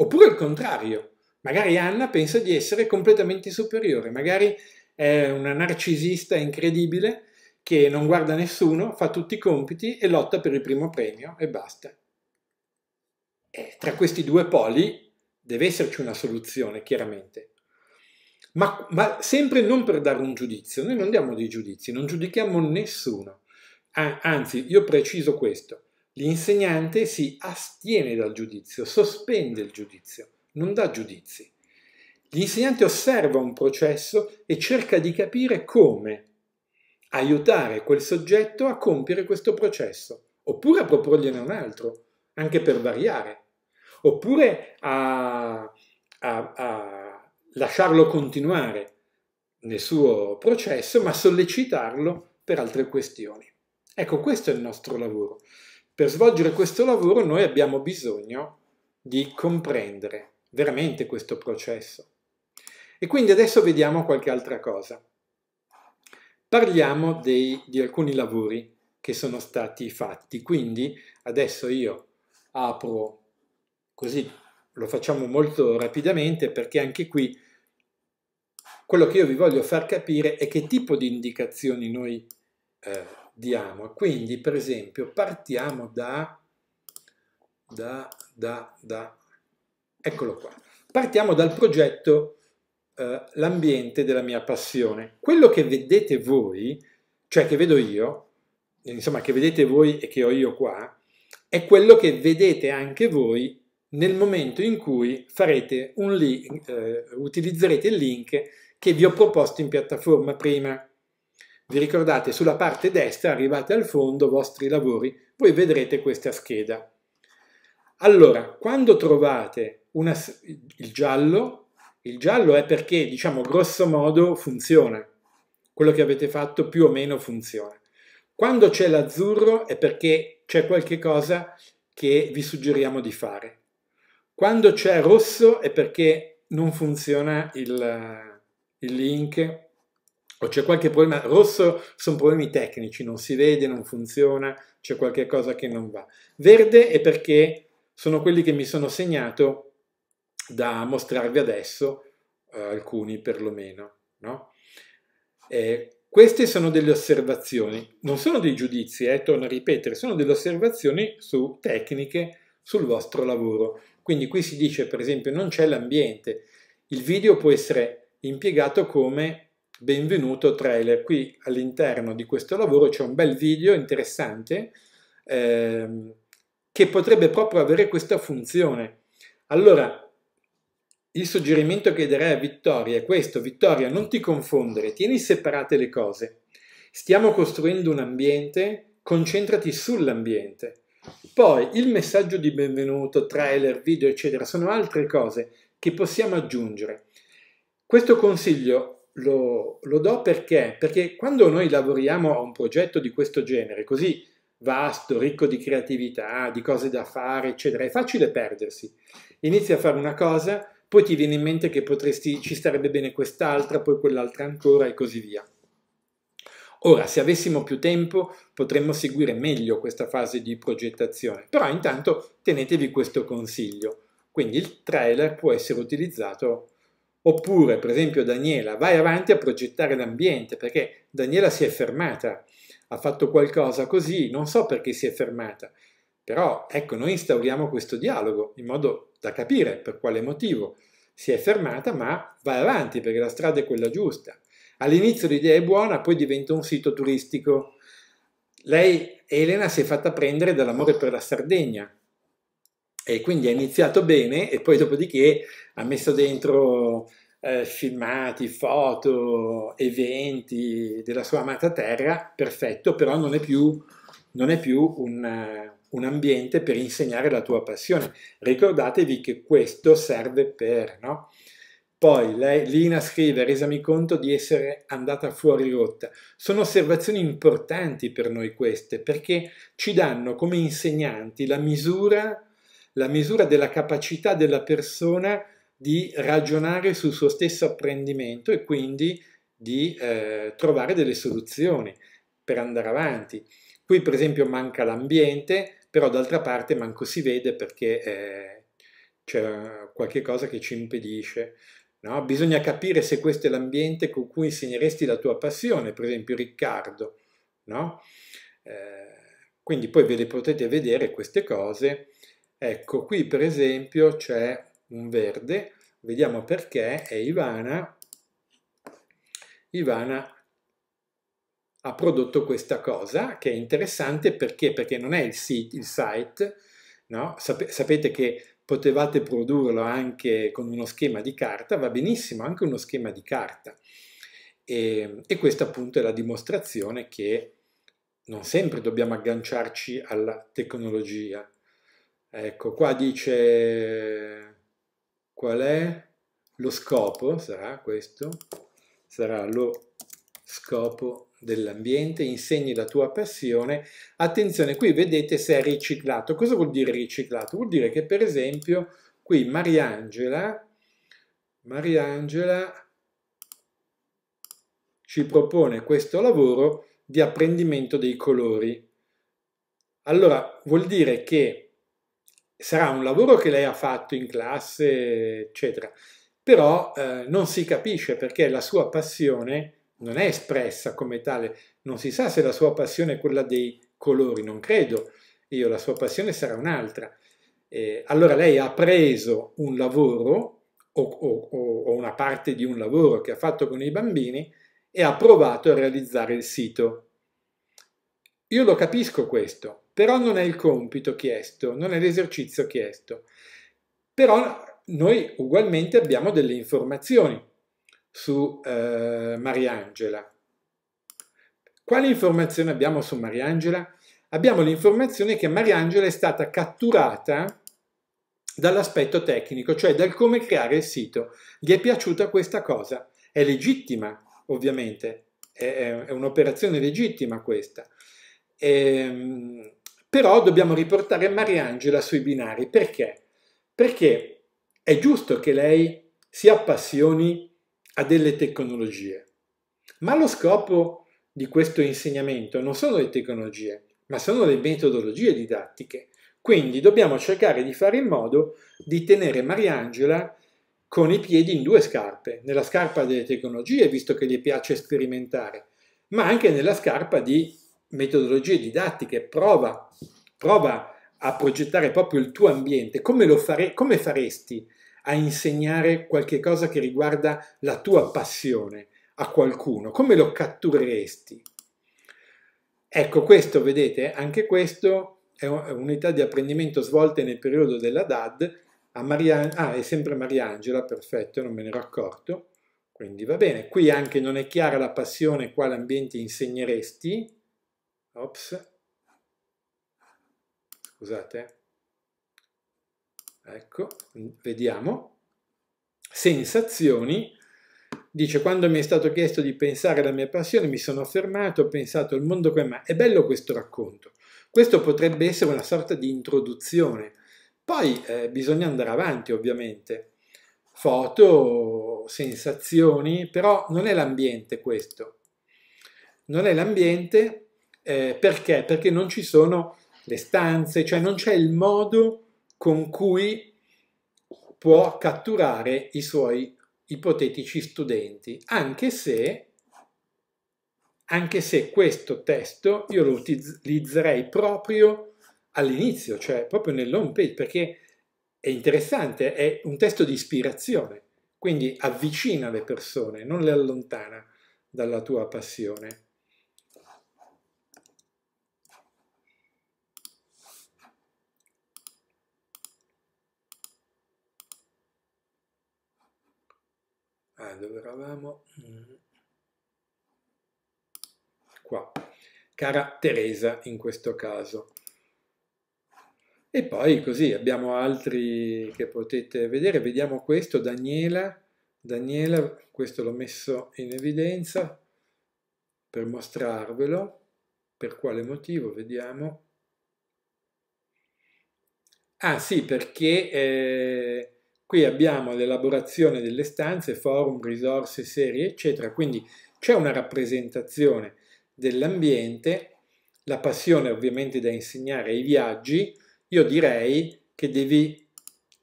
Oppure il contrario, magari Anna pensa di essere completamente superiore, magari è una narcisista incredibile che non guarda nessuno, fa tutti i compiti e lotta per il primo premio e basta. E tra questi due poli deve esserci una soluzione, chiaramente ma, ma, sempre non per dare un giudizio, noi non diamo dei giudizi, non giudichiamo nessuno. Anzi, io preciso questo, l'insegnante si astiene dal giudizio, sospende il giudizio, non dà giudizi. L'insegnante osserva un processo e cerca di capire come aiutare quel soggetto a compiere questo processo, oppure a proporgliene un altro, anche per variare, oppure a, a, a lasciarlo continuare nel suo processo, ma sollecitarlo per altre questioni. Ecco, questo è il nostro lavoro. Per svolgere questo lavoro noi abbiamo bisogno di comprendere veramente questo processo. E quindi adesso vediamo qualche altra cosa. Parliamo dei, di alcuni lavori che sono stati fatti, quindi adesso io apro così lo facciamo molto rapidamente perché anche qui quello che io vi voglio far capire è che tipo di indicazioni noi eh, diamo. Quindi, per esempio, partiamo da, da, da, da eccolo qua, partiamo dal progetto eh, L'ambiente della mia passione. Quello che vedete voi, cioè che vedo io, insomma che vedete voi e che ho io qua, è quello che vedete anche voi nel momento in cui farete un link, eh, utilizzerete il link che vi ho proposto in piattaforma prima. Vi ricordate, sulla parte destra, arrivate al fondo, vostri lavori, voi vedrete questa scheda. Allora, quando trovate una, il giallo, il giallo è perché, diciamo, grosso modo funziona. Quello che avete fatto più o meno funziona. Quando c'è l'azzurro è perché c'è qualche cosa che vi suggeriamo di fare. Quando c'è rosso è perché non funziona il, il link o c'è qualche problema. Rosso sono problemi tecnici, non si vede, non funziona, c'è qualche cosa che non va. Verde è perché sono quelli che mi sono segnato da mostrarvi adesso, eh, alcuni perlomeno. No? Eh, queste sono delle osservazioni, non sono dei giudizi, eh, torno a ripetere, sono delle osservazioni su tecniche sul vostro lavoro. Quindi qui si dice per esempio non c'è l'ambiente, il video può essere impiegato come benvenuto trailer. Qui all'interno di questo lavoro c'è un bel video interessante ehm, che potrebbe proprio avere questa funzione. Allora, il suggerimento che darei a Vittoria è questo, Vittoria, non ti confondere, tieni separate le cose. Stiamo costruendo un ambiente, concentrati sull'ambiente. Poi il messaggio di benvenuto, trailer, video, eccetera, sono altre cose che possiamo aggiungere. Questo consiglio lo, lo do perché? Perché quando noi lavoriamo a un progetto di questo genere, così vasto, ricco di creatività, di cose da fare, eccetera, è facile perdersi. Inizi a fare una cosa, poi ti viene in mente che potresti, ci starebbe bene quest'altra, poi quell'altra ancora e così via. Ora, se avessimo più tempo, potremmo seguire meglio questa fase di progettazione, però intanto tenetevi questo consiglio. Quindi il trailer può essere utilizzato oppure, per esempio, Daniela, vai avanti a progettare l'ambiente, perché Daniela si è fermata, ha fatto qualcosa così, non so perché si è fermata, però ecco, noi instauriamo questo dialogo in modo da capire per quale motivo si è fermata, ma vai avanti perché la strada è quella giusta. All'inizio l'idea è buona, poi diventa un sito turistico. Lei, Elena, si è fatta prendere dall'amore per la Sardegna e quindi ha iniziato bene e poi dopodiché ha messo dentro eh, filmati, foto, eventi della sua amata terra, perfetto, però non è più, non è più un, un ambiente per insegnare la tua passione. Ricordatevi che questo serve per, no? Poi lei, Lina scrive, resami conto di essere andata fuori rotta. Sono osservazioni importanti per noi queste, perché ci danno come insegnanti la misura, la misura della capacità della persona di ragionare sul suo stesso apprendimento e quindi di eh, trovare delle soluzioni per andare avanti. Qui per esempio manca l'ambiente, però d'altra parte manco si vede perché eh, c'è qualche cosa che ci impedisce No? Bisogna capire se questo è l'ambiente con cui insegneresti la tua passione, per esempio Riccardo. No? Eh, quindi poi ve le potete vedere queste cose. Ecco, qui per esempio c'è un verde, vediamo perché, è Ivana. Ivana ha prodotto questa cosa che è interessante perché, perché non è il, site, il site no? Sap sapete che potevate produrlo anche con uno schema di carta, va benissimo anche uno schema di carta. E, ehm, e questa appunto è la dimostrazione che non sempre dobbiamo agganciarci alla tecnologia. Ecco, qua dice qual è lo scopo, sarà questo, sarà lo scopo dell'ambiente, insegni la tua passione. Attenzione, qui vedete se è riciclato. Cosa vuol dire riciclato? Vuol dire che per esempio qui Mariangela, Mariangela ci propone questo lavoro di apprendimento dei colori. Allora vuol dire che sarà un lavoro che lei ha fatto in classe, eccetera, però eh, non si capisce perché la sua passione non è espressa come tale, non si sa se la sua passione è quella dei colori, non credo io, la sua passione sarà un'altra. Eh, allora lei ha preso un lavoro o, o, o una parte di un lavoro che ha fatto con i bambini e ha provato a realizzare il sito. Io lo capisco questo, però non è il compito chiesto, non è l'esercizio chiesto. Però noi ugualmente abbiamo delle informazioni su eh, Mariangela. Quale informazione abbiamo su Mariangela? Abbiamo l'informazione che Mariangela è stata catturata dall'aspetto tecnico, cioè dal come creare il sito. Gli è piaciuta questa cosa? È legittima, ovviamente, è, è un'operazione legittima questa. Ehm, però dobbiamo riportare Mariangela sui binari. Perché? Perché è giusto che lei si appassioni a delle tecnologie. Ma lo scopo di questo insegnamento non sono le tecnologie, ma sono le metodologie didattiche. Quindi dobbiamo cercare di fare in modo di tenere Mariangela con i piedi in due scarpe, nella scarpa delle tecnologie, visto che gli piace sperimentare, ma anche nella scarpa di metodologie didattiche. Prova, prova a progettare proprio il tuo ambiente, come, fare, come faresti a insegnare qualche cosa che riguarda la tua passione a qualcuno? Come lo cattureresti? Ecco, questo, vedete, anche questo è un'unità di apprendimento svolta nel periodo della DAD. A Maria, ah, è sempre Mariangela, perfetto, non me ne ero accorto. Quindi va bene. Qui anche non è chiara la passione quale ambiente insegneresti. Ops. Scusate ecco, vediamo, sensazioni, dice quando mi è stato chiesto di pensare alla mia passione mi sono fermato, ho pensato al mondo come me, è bello questo racconto, questo potrebbe essere una sorta di introduzione, poi eh, bisogna andare avanti ovviamente, foto, sensazioni, però non è l'ambiente questo, non è l'ambiente eh, perché? Perché non ci sono le stanze, cioè non c'è il modo con cui può catturare i suoi ipotetici studenti, anche se, anche se questo testo io lo utilizzerei proprio all'inizio, cioè proprio nell'home page, perché è interessante, è un testo di ispirazione, quindi avvicina le persone, non le allontana dalla tua passione. dove eravamo? Mm. Qua. Cara Teresa in questo caso. E poi così abbiamo altri che potete vedere. Vediamo questo, Daniela. Daniela, questo l'ho messo in evidenza per mostrarvelo. Per quale motivo? Vediamo. Ah sì, perché... Eh, Qui abbiamo l'elaborazione delle stanze, forum, risorse, serie, eccetera, quindi c'è una rappresentazione dell'ambiente, la passione ovviamente da insegnare ai viaggi, io direi che devi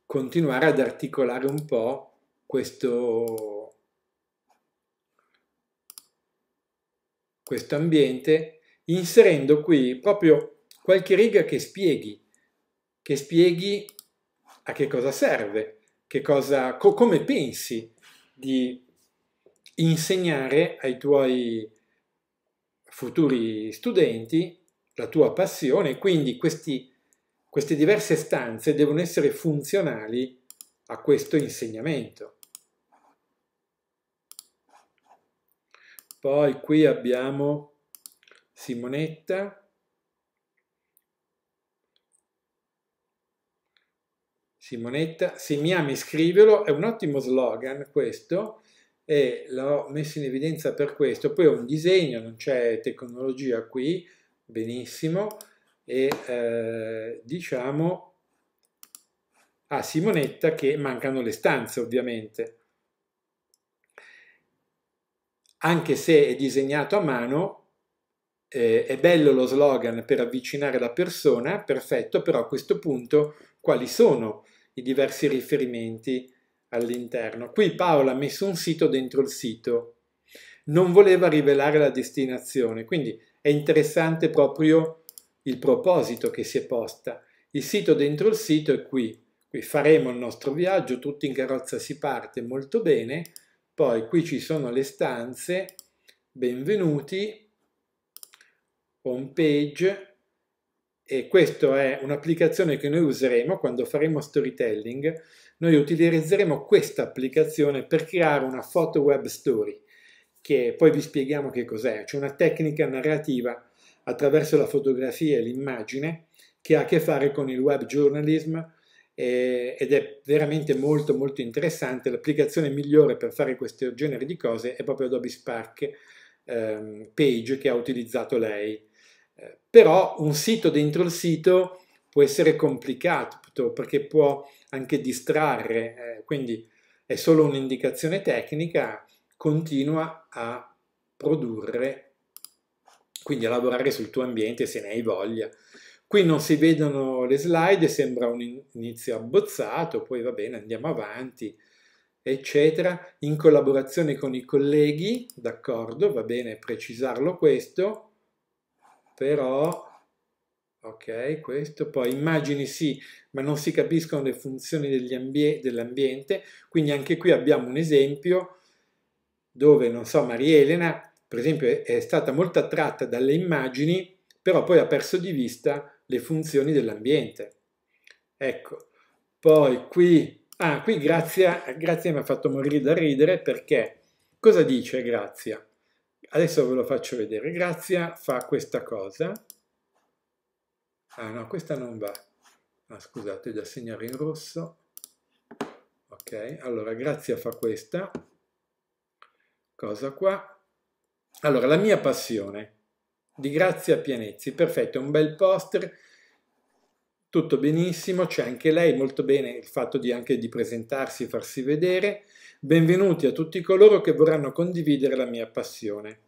continuare ad articolare un po' questo, questo ambiente inserendo qui proprio qualche riga che spieghi, che spieghi a che cosa serve che cosa, co come pensi di insegnare ai tuoi futuri studenti la tua passione, quindi questi, queste diverse stanze devono essere funzionali a questo insegnamento. Poi qui abbiamo Simonetta, Simonetta, se mi ami scrivilo, è un ottimo slogan questo e l'ho messo in evidenza per questo. Poi ho un disegno, non c'è tecnologia qui, benissimo, e eh, diciamo a Simonetta che mancano le stanze ovviamente. Anche se è disegnato a mano, eh, è bello lo slogan per avvicinare la persona, perfetto, però a questo punto quali sono i diversi riferimenti all'interno. Qui Paolo ha messo un sito dentro il sito, non voleva rivelare la destinazione, quindi è interessante proprio il proposito che si è posta. Il sito dentro il sito è qui, qui faremo il nostro viaggio, tutti in carrozza si parte molto bene, poi qui ci sono le stanze, benvenuti, home page, e questa è un'applicazione che noi useremo quando faremo storytelling, noi utilizzeremo questa applicazione per creare una foto web story, che poi vi spieghiamo che cos'è, cioè una tecnica narrativa attraverso la fotografia e l'immagine che ha a che fare con il web journalism ed è veramente molto molto interessante, l'applicazione migliore per fare questo genere di cose è proprio Adobe Spark ehm, Page che ha utilizzato lei però un sito dentro il sito può essere complicato perché può anche distrarre, eh, quindi è solo un'indicazione tecnica, continua a produrre, quindi a lavorare sul tuo ambiente se ne hai voglia. Qui non si vedono le slide, sembra un inizio abbozzato, poi va bene, andiamo avanti, eccetera, in collaborazione con i colleghi, d'accordo, va bene precisarlo questo, però ok questo poi immagini sì ma non si capiscono le funzioni dell'ambiente quindi anche qui abbiamo un esempio dove non so Maria Elena per esempio è stata molto attratta dalle immagini però poi ha perso di vista le funzioni dell'ambiente ecco poi qui ah qui Grazia Grazia mi ha fatto morire da ridere perché cosa dice Grazia Adesso ve lo faccio vedere. Grazia fa questa cosa. Ah no, questa non va. Ah, scusate, da segnare in rosso. Ok, allora Grazia fa questa cosa qua. Allora, la mia passione di Grazia Pianezzi. Perfetto, un bel poster tutto benissimo, c'è anche lei molto bene il fatto di anche di presentarsi, farsi vedere. Benvenuti a tutti coloro che vorranno condividere la mia passione.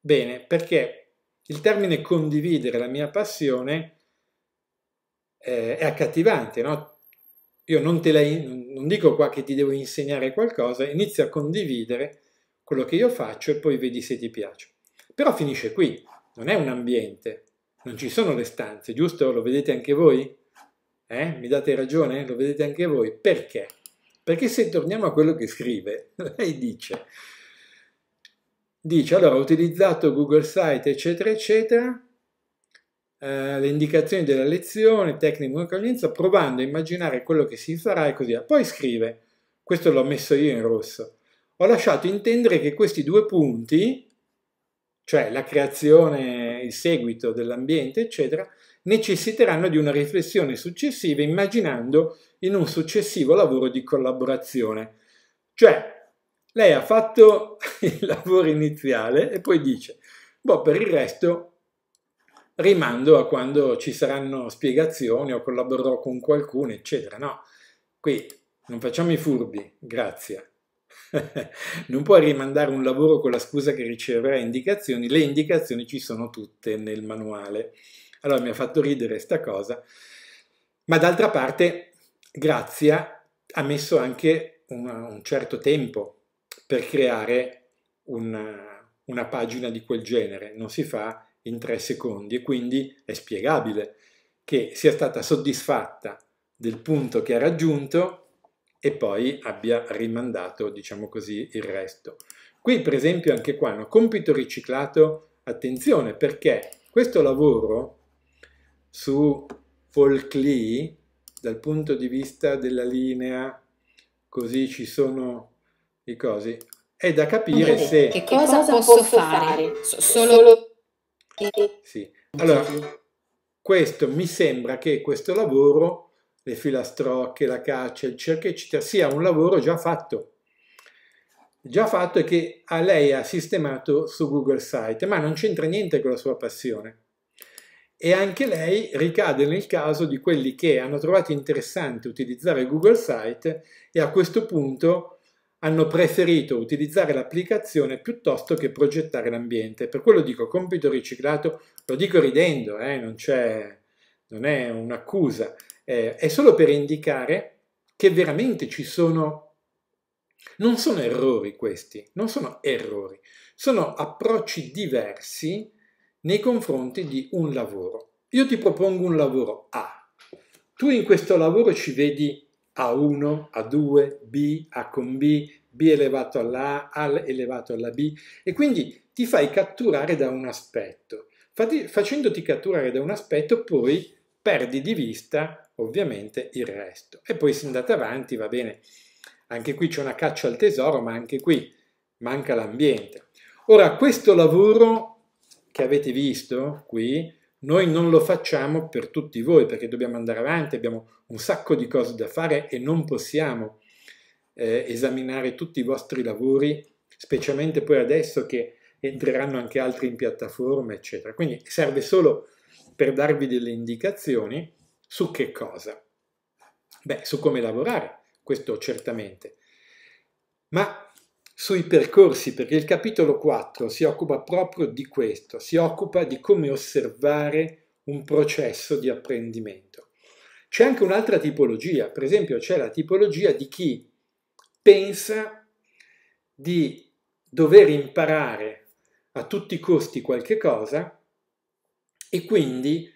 Bene, perché il termine condividere la mia passione eh, è accattivante, no? Io non, te la in, non dico qua che ti devo insegnare qualcosa, inizia a condividere quello che io faccio e poi vedi se ti piace. Però finisce qui, non è un ambiente, non ci sono le stanze, giusto? Lo vedete anche voi? Eh? Mi date ragione? Lo vedete anche voi? Perché? Perché se torniamo a quello che scrive, lei dice, dice allora ho utilizzato Google Site eccetera eccetera, eh, le indicazioni della lezione, tecnica di coglienza, provando a immaginare quello che si farà e così via. Poi scrive, questo l'ho messo io in rosso, ho lasciato intendere che questi due punti, cioè la creazione, il seguito dell'ambiente eccetera, necessiteranno di una riflessione successiva immaginando in un successivo lavoro di collaborazione. Cioè, lei ha fatto il lavoro iniziale e poi dice, boh, per il resto rimando a quando ci saranno spiegazioni o collaborerò con qualcuno, eccetera. No, qui non facciamo i furbi, grazie. non puoi rimandare un lavoro con la scusa che riceverà indicazioni, le indicazioni ci sono tutte nel manuale. Allora mi ha fatto ridere questa cosa, ma d'altra parte Grazia ha messo anche un, un certo tempo per creare una, una pagina di quel genere, non si fa in tre secondi e quindi è spiegabile che sia stata soddisfatta del punto che ha raggiunto e poi abbia rimandato, diciamo così, il resto. Qui, per esempio, anche qua, no? compito riciclato, attenzione, perché questo lavoro su Folk Lee dal punto di vista della linea, così ci sono i cosi. È da capire okay. se... Che cosa, cosa posso, posso, fare? fare? Solo... Sì. Allora, questo mi sembra che questo lavoro, le filastrocche, la caccia, il cerchio, eccetera, sia un lavoro già fatto. Già fatto e che a lei ha sistemato su Google Site, ma non c'entra niente con la sua passione e anche lei ricade nel caso di quelli che hanno trovato interessante utilizzare Google Site e a questo punto hanno preferito utilizzare l'applicazione piuttosto che progettare l'ambiente. Per quello dico compito riciclato, lo dico ridendo, eh, non, non, è un'accusa, eh, è solo per indicare che veramente ci sono, non sono errori questi, non sono errori, sono approcci diversi nei confronti di un lavoro. Io ti propongo un lavoro A. Tu in questo lavoro ci vedi A1, A2, B, A con B, B elevato alla A, A elevato alla B e quindi ti fai catturare da un aspetto. facendoti catturare da un aspetto poi perdi di vista ovviamente il resto. E poi se andate avanti va bene, anche qui c'è una caccia al tesoro ma anche qui manca l'ambiente. Ora questo lavoro che avete visto qui, noi non lo facciamo per tutti voi perché dobbiamo andare avanti, abbiamo un sacco di cose da fare e non possiamo eh, esaminare tutti i vostri lavori, specialmente poi adesso che entreranno anche altri in piattaforma, eccetera. Quindi serve solo per darvi delle indicazioni su che cosa? Beh, su come lavorare, questo certamente. Ma sui percorsi, perché il capitolo 4 si occupa proprio di questo, si occupa di come osservare un processo di apprendimento. C'è anche un'altra tipologia, per esempio c'è la tipologia di chi pensa di dover imparare a tutti i costi qualche cosa e quindi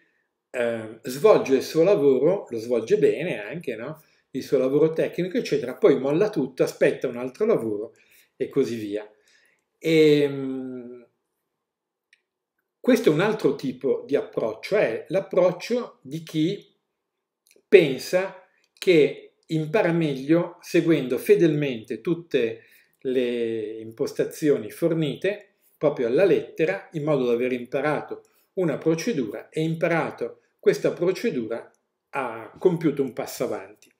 eh, svolge il suo lavoro, lo svolge bene anche, no? il suo lavoro tecnico, eccetera, poi molla tutto, aspetta un altro lavoro e così via. E, ehm, questo è un altro tipo di approccio, è l'approccio di chi pensa che impara meglio seguendo fedelmente tutte le impostazioni fornite proprio alla lettera in modo da aver imparato una procedura e imparato questa procedura ha compiuto un passo avanti.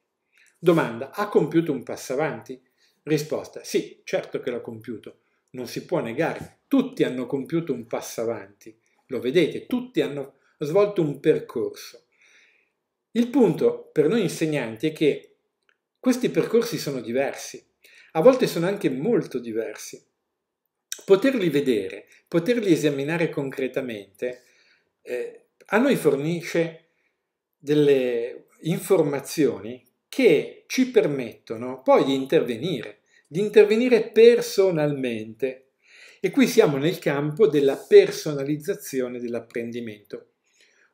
Domanda, ha compiuto un passo avanti? Risposta, sì, certo che l'ho compiuto, non si può negare, tutti hanno compiuto un passo avanti, lo vedete, tutti hanno svolto un percorso. Il punto per noi insegnanti è che questi percorsi sono diversi, a volte sono anche molto diversi. Poterli vedere, poterli esaminare concretamente, eh, a noi fornisce delle informazioni che ci permettono poi di intervenire, di intervenire personalmente. E qui siamo nel campo della personalizzazione dell'apprendimento.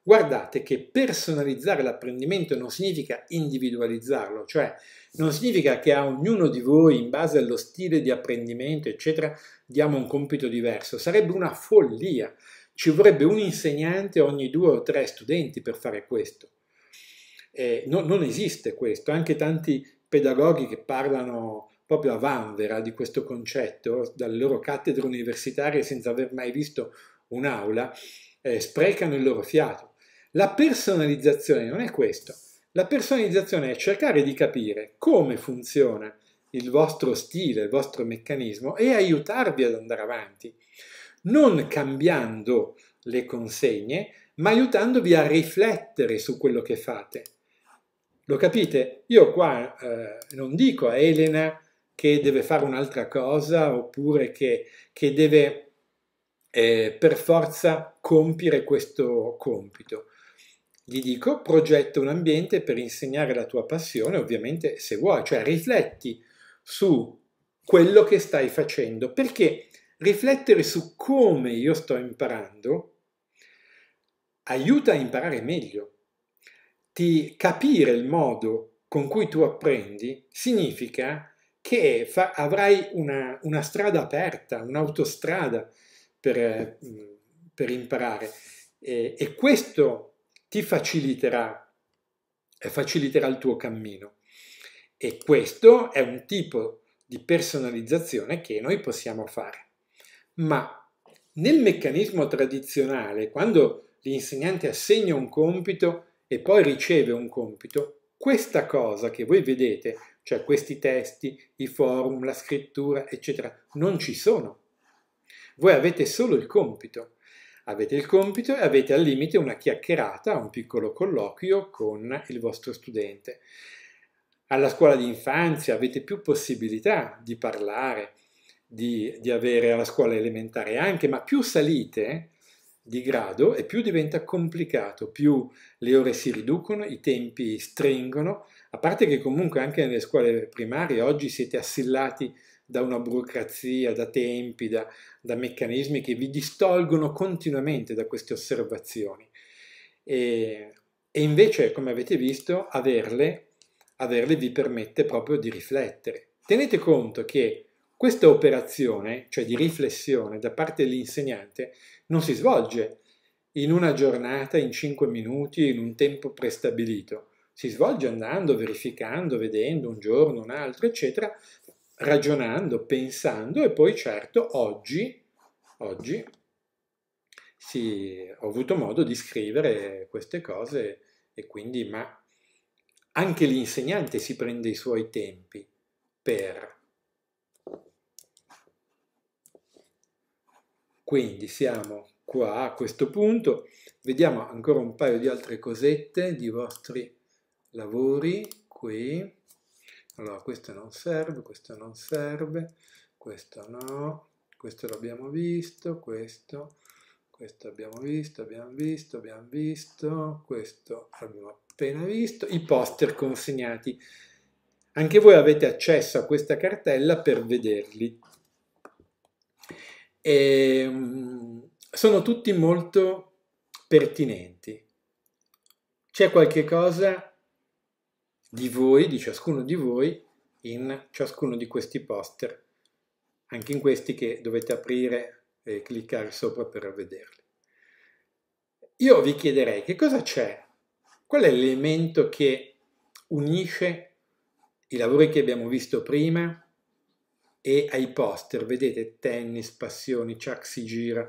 Guardate che personalizzare l'apprendimento non significa individualizzarlo, cioè non significa che a ognuno di voi, in base allo stile di apprendimento, eccetera, diamo un compito diverso. Sarebbe una follia. Ci vorrebbe un insegnante ogni due o tre studenti per fare questo. Eh, no, non esiste questo, anche tanti pedagoghi che parlano proprio a vanvera di questo concetto dalle loro cattedre universitarie senza aver mai visto un'aula, eh, sprecano il loro fiato. La personalizzazione non è questo. La personalizzazione è cercare di capire come funziona il vostro stile, il vostro meccanismo e aiutarvi ad andare avanti, non cambiando le consegne, ma aiutandovi a riflettere su quello che fate. Lo capite? Io qua eh, non dico a Elena che deve fare un'altra cosa oppure che, che deve eh, per forza compiere questo compito. Gli dico progetta un ambiente per insegnare la tua passione, ovviamente se vuoi, cioè rifletti su quello che stai facendo, perché riflettere su come io sto imparando aiuta a imparare meglio di capire il modo con cui tu apprendi significa che avrai una, una, strada aperta, un'autostrada per, mm, per, imparare e, e questo ti faciliterà, eh, faciliterà il tuo cammino. E questo è un tipo di personalizzazione che noi possiamo fare. Ma nel meccanismo tradizionale, quando l'insegnante assegna un compito, e poi riceve un compito, questa cosa che voi vedete, cioè questi testi, i forum, la scrittura, eccetera, non ci sono. Voi avete solo il compito. Avete il compito e avete al limite una chiacchierata, un piccolo colloquio con il vostro studente. Alla scuola di infanzia avete più possibilità di parlare, di, di avere alla scuola elementare anche, ma più salite, di grado e più diventa complicato, più le ore si riducono, i tempi stringono, a parte che comunque anche nelle scuole primarie oggi siete assillati da una burocrazia, da tempi, da, da meccanismi che vi distolgono continuamente da queste osservazioni. E, e invece, come avete visto, averle, averle vi permette proprio di riflettere. Tenete conto che questa operazione, cioè di riflessione da parte dell'insegnante, non si svolge in una giornata, in 5 minuti, in un tempo prestabilito. Si svolge andando, verificando, vedendo un giorno, un altro, eccetera, ragionando, pensando e poi certo oggi, oggi sì, ho avuto modo di scrivere queste cose e quindi ma anche l'insegnante si prende i suoi tempi per Quindi siamo qua a questo punto, vediamo ancora un paio di altre cosette di vostri lavori qui. Allora, questo non serve, questo non serve, questo no, questo l'abbiamo visto, questo, questo abbiamo visto, abbiamo visto, abbiamo visto, questo abbiamo appena visto, i poster consegnati. Anche voi avete accesso a questa cartella per vederli. E ehm, sono tutti molto pertinenti. C'è qualche cosa di voi, di ciascuno di voi, in ciascuno di questi poster, anche in questi che dovete aprire e cliccare sopra per vederli. Io vi chiederei che cosa c'è, qual è l'elemento che unisce i lavori che abbiamo visto prima e ai poster, vedete tennis, passioni, Chuck si gira,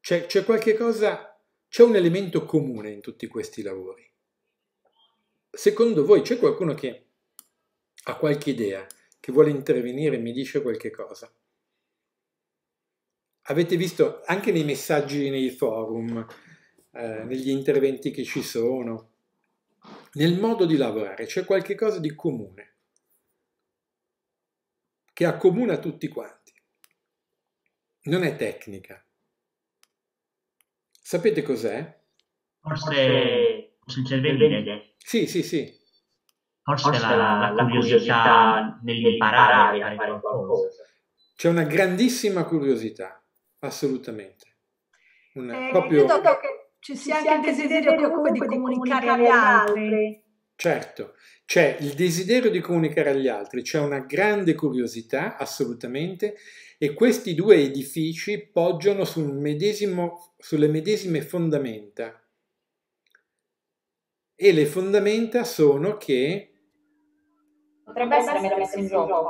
c'è, c'è qualche cosa, c'è un elemento comune in tutti questi lavori. Secondo voi c'è qualcuno che ha qualche idea, che vuole intervenire e mi dice qualche cosa? Avete visto anche nei messaggi nei forum, eh, negli interventi che ci sono, nel modo di lavorare c'è qualche cosa di comune che accomuna tutti quanti. Non è tecnica. Sapete cos'è? Forse il cervello. Sì, sì, sì. Forse, Forse la, la, curiosità nell'imparare a fare qualcosa. C'è una grandissima curiosità, assolutamente. Una, eh, proprio... Credo che ci sia anche il desiderio comunque di comunicare agli altri. Certo, c'è il desiderio di comunicare agli altri, c'è una grande curiosità, assolutamente, e questi due edifici poggiano sul medesimo, sulle medesime fondamenta. E le fondamenta sono che... Potrebbe essere messo in gioco.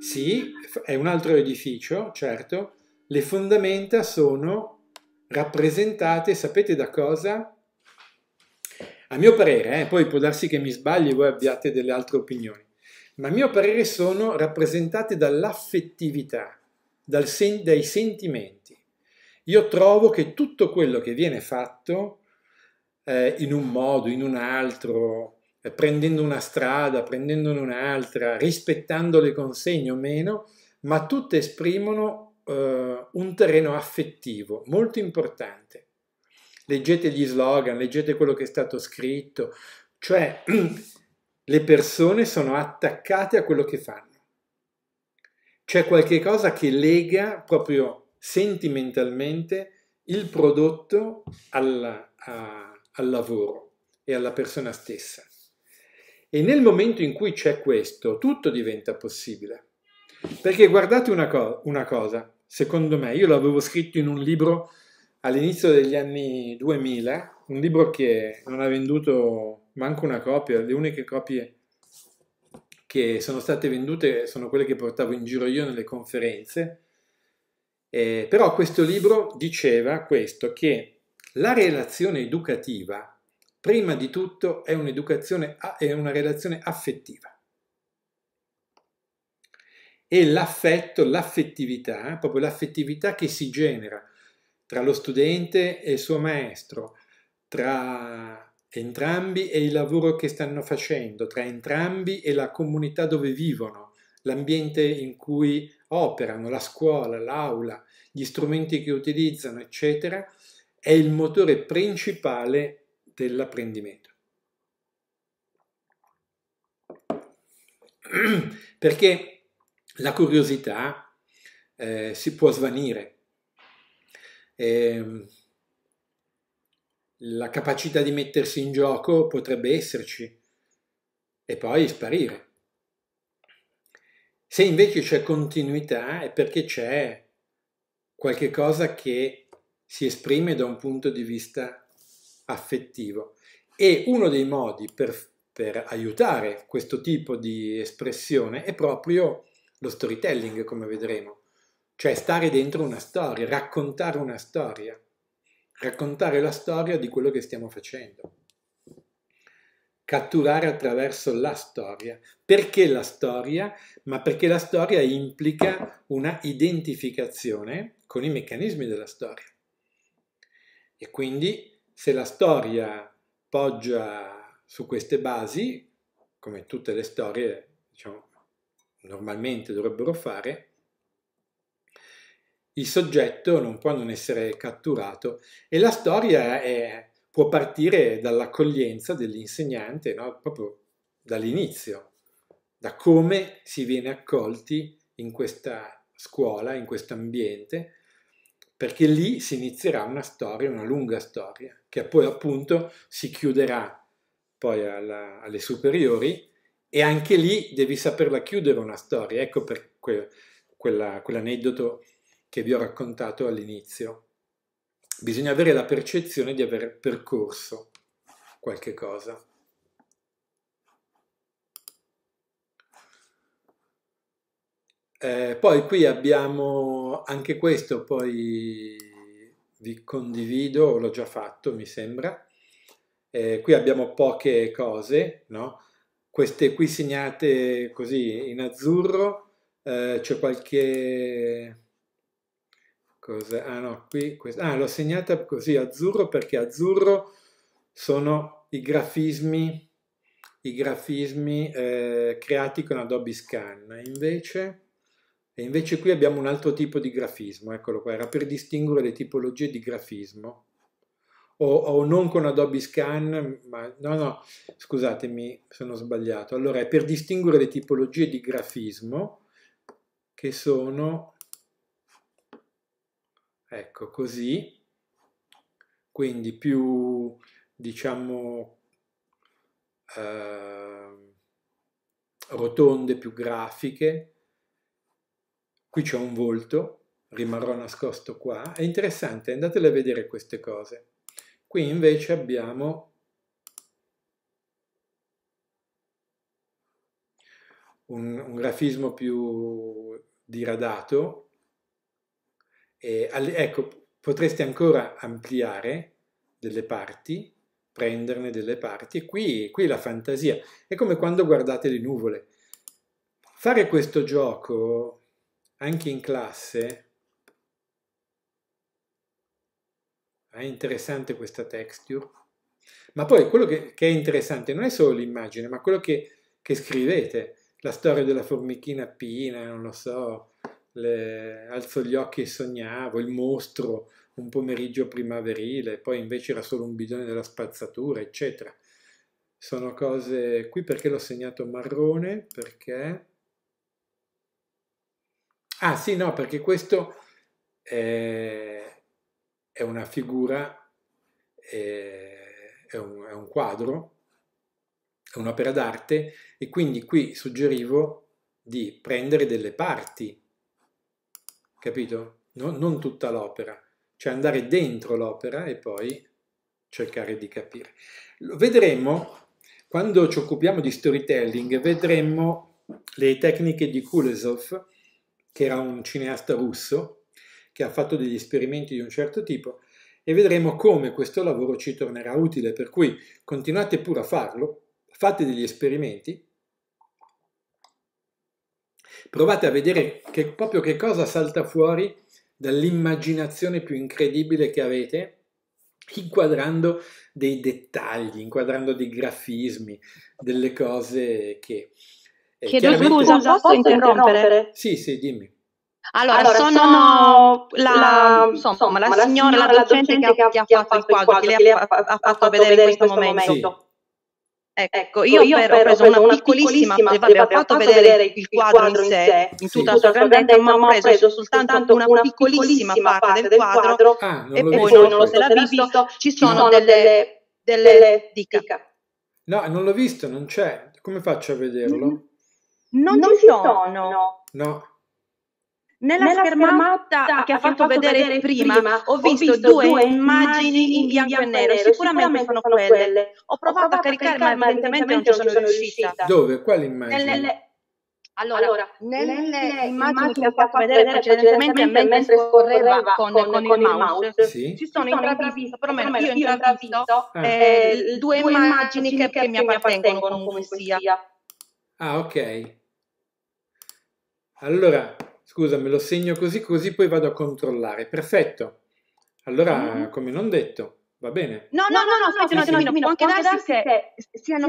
Sì, è un altro edificio, certo. Le fondamenta sono rappresentate, sapete da cosa? a mio parere, eh, poi può darsi che mi sbagli e voi abbiate delle altre opinioni, ma a mio parere sono rappresentate dall'affettività, dal sen dai sentimenti. Io trovo che tutto quello che viene fatto eh, in un modo, in un altro, eh, prendendo una strada, prendendone un'altra, rispettando le consegne o meno, ma tutte esprimono eh, un terreno affettivo molto importante leggete gli slogan, leggete quello che è stato scritto, cioè le persone sono attaccate a quello che fanno. C'è qualche cosa che lega proprio sentimentalmente il prodotto alla, a, al lavoro e alla persona stessa. E nel momento in cui c'è questo, tutto diventa possibile. Perché guardate una, co una cosa, secondo me, io l'avevo scritto in un libro all'inizio degli anni 2000, un libro che non ha venduto manco una copia, le uniche copie che sono state vendute sono quelle che portavo in giro io nelle conferenze, eh, però questo libro diceva questo, che la relazione educativa, prima di tutto, è, un'educazione, è una relazione affettiva. E l'affetto, l'affettività, proprio l'affettività che si genera tra lo studente e il suo maestro, tra entrambi e il lavoro che stanno facendo, tra entrambi e la comunità dove vivono, l'ambiente in cui operano, la scuola, l'aula, gli strumenti che utilizzano, eccetera, è il motore principale dell'apprendimento. Perché la curiosità eh, si può svanire, eh, la capacità di mettersi in gioco potrebbe esserci e poi sparire. Se invece c'è continuità è perché c'è qualche cosa che si esprime da un punto di vista affettivo. E uno dei modi per, per aiutare questo tipo di espressione è proprio lo storytelling, come vedremo cioè stare dentro una storia, raccontare una storia, raccontare la storia di quello che stiamo facendo, catturare attraverso la storia. Perché la storia? Ma perché la storia implica una identificazione con i meccanismi della storia. E quindi se la storia poggia su queste basi, come tutte le storie diciamo, normalmente dovrebbero fare, il soggetto non può non essere catturato e la storia è, può partire dall'accoglienza dell'insegnante, no? proprio dall'inizio, da come si viene accolti in questa scuola, in questo ambiente, perché lì si inizierà una storia, una lunga storia, che poi appunto si chiuderà poi alla, alle superiori e anche lì devi saperla chiudere una storia, ecco per que, quell'aneddoto che vi ho raccontato all'inizio. Bisogna avere la percezione di aver percorso qualche cosa. Eh, poi qui abbiamo anche questo, poi vi condivido, l'ho già fatto mi sembra. Eh, qui abbiamo poche cose, no? queste qui segnate così in azzurro, eh, c'è qualche Cos'è? Ah no, qui, questa, ah, l'ho segnata così, azzurro, perché azzurro sono i grafismi, i grafismi eh, creati con Adobe Scan, invece... E invece qui abbiamo un altro tipo di grafismo, eccolo qua, era per distinguere le tipologie di grafismo. O, o, non con Adobe Scan, ma no, no, scusatemi, sono sbagliato. Allora, è per distinguere le tipologie di grafismo che sono ecco così, quindi più diciamo eh, rotonde, più grafiche, qui c'è un volto, rimarrò nascosto qua, è interessante, andatele a vedere queste cose. Qui invece abbiamo un, un grafismo più diradato, e, ecco, potreste ancora ampliare delle parti, prenderne delle parti, e qui, qui la fantasia. È come quando guardate le nuvole. Fare questo gioco anche in classe è interessante questa texture, ma poi quello che, che è interessante non è solo l'immagine, ma quello che, che scrivete, la storia della formichina pina, non lo so, le, alzo gli occhi e sognavo, il mostro, un pomeriggio primaverile, poi invece era solo un bidone della spazzatura, eccetera. Sono cose qui perché l'ho segnato marrone, perché... Ah sì, no, perché questo è, è una figura, è, è, un, è un quadro, è un'opera d'arte e quindi qui suggerivo di prendere delle parti capito? No, non tutta l'opera, cioè andare dentro l'opera e poi cercare di capire. vedremo, quando ci occupiamo di storytelling, vedremo le tecniche di Kulesov, che era un cineasta russo, che ha fatto degli esperimenti di un certo tipo, e vedremo come questo lavoro ci tornerà utile. Per cui continuate pure a farlo, fate degli esperimenti Provate a vedere che, proprio che cosa salta fuori dall'immaginazione più incredibile che avete, inquadrando dei dettagli, inquadrando dei grafismi, delle cose che... Eh, Chiedo chiaramente... scusa, posso interrompere? Sì, sì, dimmi. Allora, allora sono, sono, la, insomma, insomma, la signora, la, signora, la docente, docente che, ha, che, ha, fatto il quadro, che, le ha, ha, fatto vedere in questo, questo momento. momento. Sì. Ecco, ecco, io, io per, ho preso una, una piccolissima, piccolissima vabbè, ho fatto vedere il quadro, in sé, in tutta sì. la sua grandezza, ma ho preso soltanto una piccolissima parte del quadro, ah, e poi non lo se l'ha visto, ci sono delle, delle dica. No, non l'ho visto, non c'è. Come faccio a vederlo? Non, non ci sono. No. Nella, Nella schermata, schermata che ha fatto, fatto vedere, vedere prima, prima, ho visto, ho visto due, immagini in bianco, bianco e nero, sicuramente, sicuramente sono quelle. quelle. Ho provato, ho provato a caricare, ma evidentemente non ci sono riuscita. riuscita. Dove? Quale immagini? Nelle... Allora, allora, nelle, nelle immagini che ha fatto vedere precedentemente, mentre scorreva con, con, con il mouse, sì. ci sono intravisto, perlomeno io ho intravisto eh, eh due immagini che, che mi appartengono, come sia. Ah, ok. Allora, scusa, me lo segno così così, poi vado a controllare. Perfetto. Allora, mhm. come non detto, va bene. No, no, no, no, aspetta un attimino, può anche darsi che siano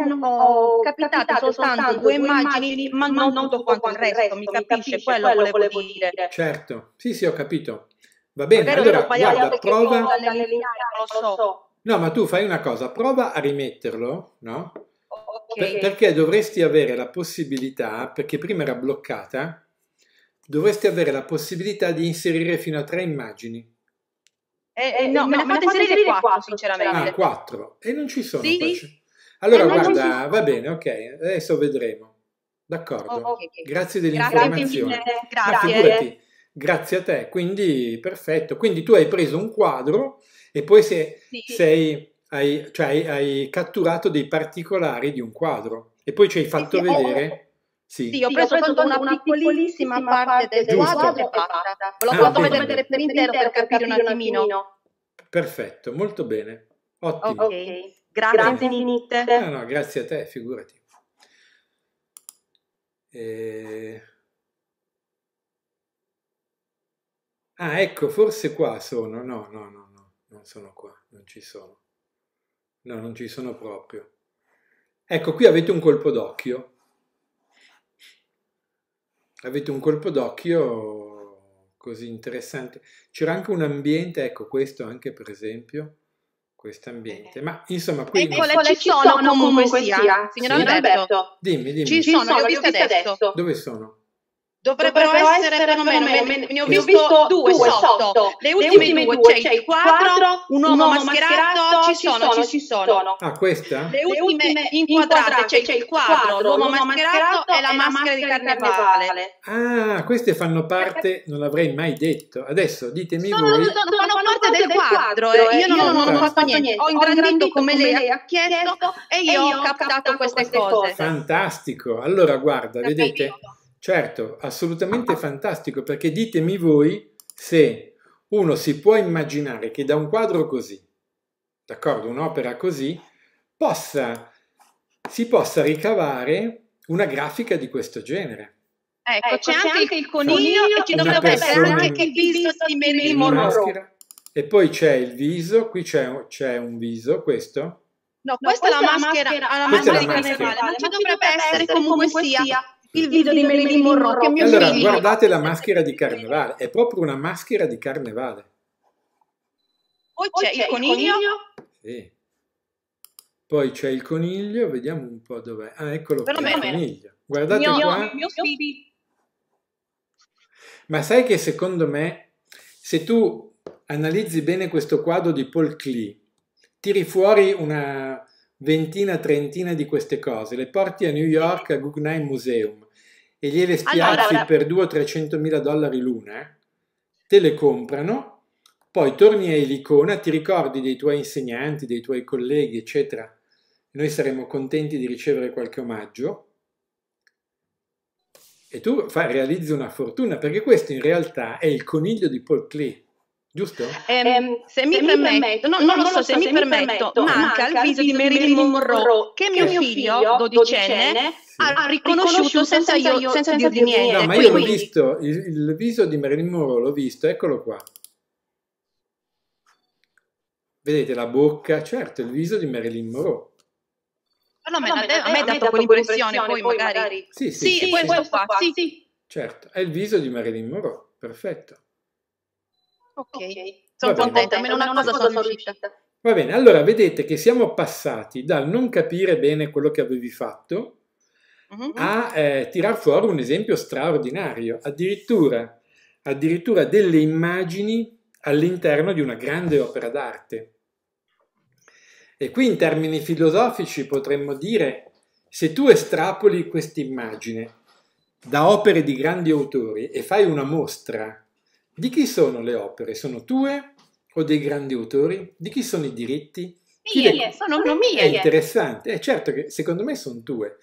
capitate soltanto due immagini, ma non tutto quanto il resto, mi capisce? Quello volevo dire. Certo, sì, sì, ho capito. Va bene, allora, guarda, prova... Lo so. No, ma tu fai una cosa, prova a rimetterlo, no? Okay. Per, perché dovresti avere la possibilità, perché prima era bloccata, dovresti avere la possibilità di inserire fino a tre immagini. Eh, eh, no, eh, no, me ne fate inserire quattro, sinceramente. Ah, quattro. E non ci sono. Sì. Eh, allora, eh, guarda, va bene, ok, adesso vedremo. D'accordo. Oh, okay, okay. Grazie dell'informazione. Ah, grazie. Figurati, grazie a te. Quindi, perfetto. Quindi tu hai preso un quadro e poi sei, sì. sei, hai, cioè, hai, catturato dei particolari di un quadro e poi ci hai fatto sì, sì. vedere sì, sì ho preso, sì, ho preso una, una piccolissima parte del quadro e basta. l'ho fatto vedere per, per intero per capire un attimino. Perfetto, molto bene. Ottimo. Okay. Grazie, grazie No, no, grazie a te, figurati. Eh... Ah, ecco, forse qua sono. No, no, no, no, non sono qua, non ci sono. No, non ci sono proprio. Ecco, qui avete un colpo d'occhio avete un colpo d'occhio così interessante. C'era anche un ambiente, ecco questo anche per esempio, questo ambiente. Eh. Ma insomma, poi Eccole, non... Ecco, ci sono comunque sia, sia. signor sì. Alberto. Dimmi, dimmi. Ci sono, ci sono le ho viste adesso. adesso. Dove sono? dovrebbero, dovrebbero essere, essere perlomeno, perlomeno me, ne ho, ne ho visto, due sotto. sotto. Le, ultime le ultime due, due c'è il quadro, un uomo, uomo mascherato, mascherato, ci sono, ci, ci sono. Ah, questa? Le ultime inquadrate, c'è, c'è il quadro, l'uomo, mascherato, e la maschera di carnevale. Ah, queste fanno parte, non l'avrei mai detto. Adesso ditemi sono, voi. Sono, sono, sono parte del quadro, quadro. Eh. io, non, non ho fatto niente. niente. Ho ingrandito come lei ha chiesto e io ho captato queste cose. Fantastico. Allora, guarda, vedete Certo, assolutamente fantastico, perché ditemi voi se uno si può immaginare che da un quadro così, d'accordo, un'opera così, possa, si possa ricavare una grafica di questo genere. Ecco, ecco c'è, anche, anche, il coniglio e ci dovrebbe essere anche il viso di Marilyn Monroe. E poi c'è il viso, qui c'è, un viso, questo? No, questa, no, questa è la maschera, maschera, la maschera, di carnevale, ma ci dovrebbe essere comunque sia. sia il video di Melanie Monroe che mio allora figlio... guardate la maschera di carnevale è proprio una maschera di carnevale poi c'è, il coniglio, Sì. poi c'è il coniglio vediamo un po' dov'è ah eccolo Però qua, il coniglio guardate mio, qua mio figlio. ma sai che secondo me se tu analizzi bene questo quadro di Paul Klee tiri fuori una ventina, trentina di queste cose, le porti a New York a Guggenheim Museum e gliele spiazzi allora, per 200-300 mila dollari l'una, te le comprano, poi torni a Elicona, ti ricordi dei tuoi insegnanti, dei tuoi colleghi, eccetera. Noi saremmo contenti di ricevere qualche omaggio. E tu fa, realizzi una fortuna, perché questo in realtà è il coniglio di Paul Klee. Giusto? Eh, se, mi, se permetto, mi permetto, no, non, lo so, se, se mi, permetto, permetto manca, manca il viso di Marilyn Monroe, che mio figlio, figlio dodicenne, ha riconosciuto, riconosciuto senza, io, senza, senza dirgli niente. No, ma io l'ho visto, il, il, viso di Marilyn Monroe l'ho visto, eccolo qua. Vedete la bocca, certo, il viso di Marilyn Monroe. No, no, no, a me ha dato quell'impressione, poi, poi magari... magari... Sì, sì, sì, sì, questo sì, qua, sì. Certo, è il viso di Marilyn Monroe, perfetto. Ok, sono contenta, almeno una, una cosa, sono riuscita. riuscita. Va bene, allora vedete che siamo passati dal non capire bene quello che avevi fatto mm-hmm. a eh, tirar fuori un esempio straordinario, addirittura, addirittura delle immagini all'interno di una grande opera d'arte. E qui in termini filosofici potremmo dire, se tu estrapoli questa immagine da opere di grandi autori e fai una mostra di chi sono le opere? Sono tue o dei grandi autori? Di chi sono i diritti? Mie, le... sono mie. È interessante, è eh, certo che secondo me sono tue.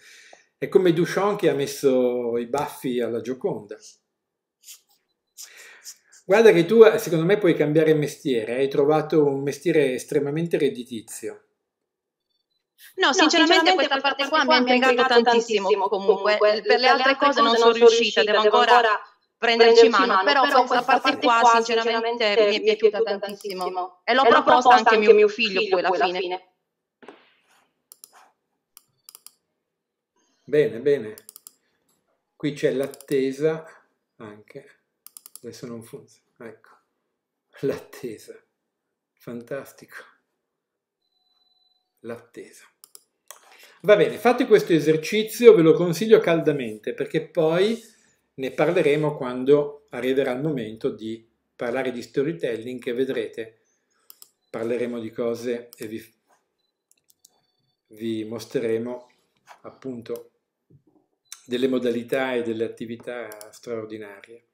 È come Duchamp che ha messo i baffi alla Gioconda. Guarda che tu, secondo me, puoi cambiare mestiere, hai trovato un mestiere estremamente redditizio. No, sinceramente, no, sinceramente questa, questa parte, qua mi ha impiegato tantissimo, tantissimo comunque. comunque. Per, per le altre, altre cose, cose non sono riuscita, riuscita devo ancora prenderci mano, mano. Però, però questa, parte, parte qua, sinceramente, mi è, mi è piaciuta tantissimo. tantissimo. E l'ho e proposta, anche mio, mio figlio, figlio poi alla fine. fine. Bene, bene. Qui c'è l'attesa anche. Adesso non funziona. Ecco. L'attesa. Fantastico. L'attesa. Va bene, fate questo esercizio, ve lo consiglio caldamente perché poi ne parleremo quando arriverà il momento di parlare di storytelling che vedrete parleremo di cose e vi, vi mostreremo appunto delle modalità e delle attività straordinarie.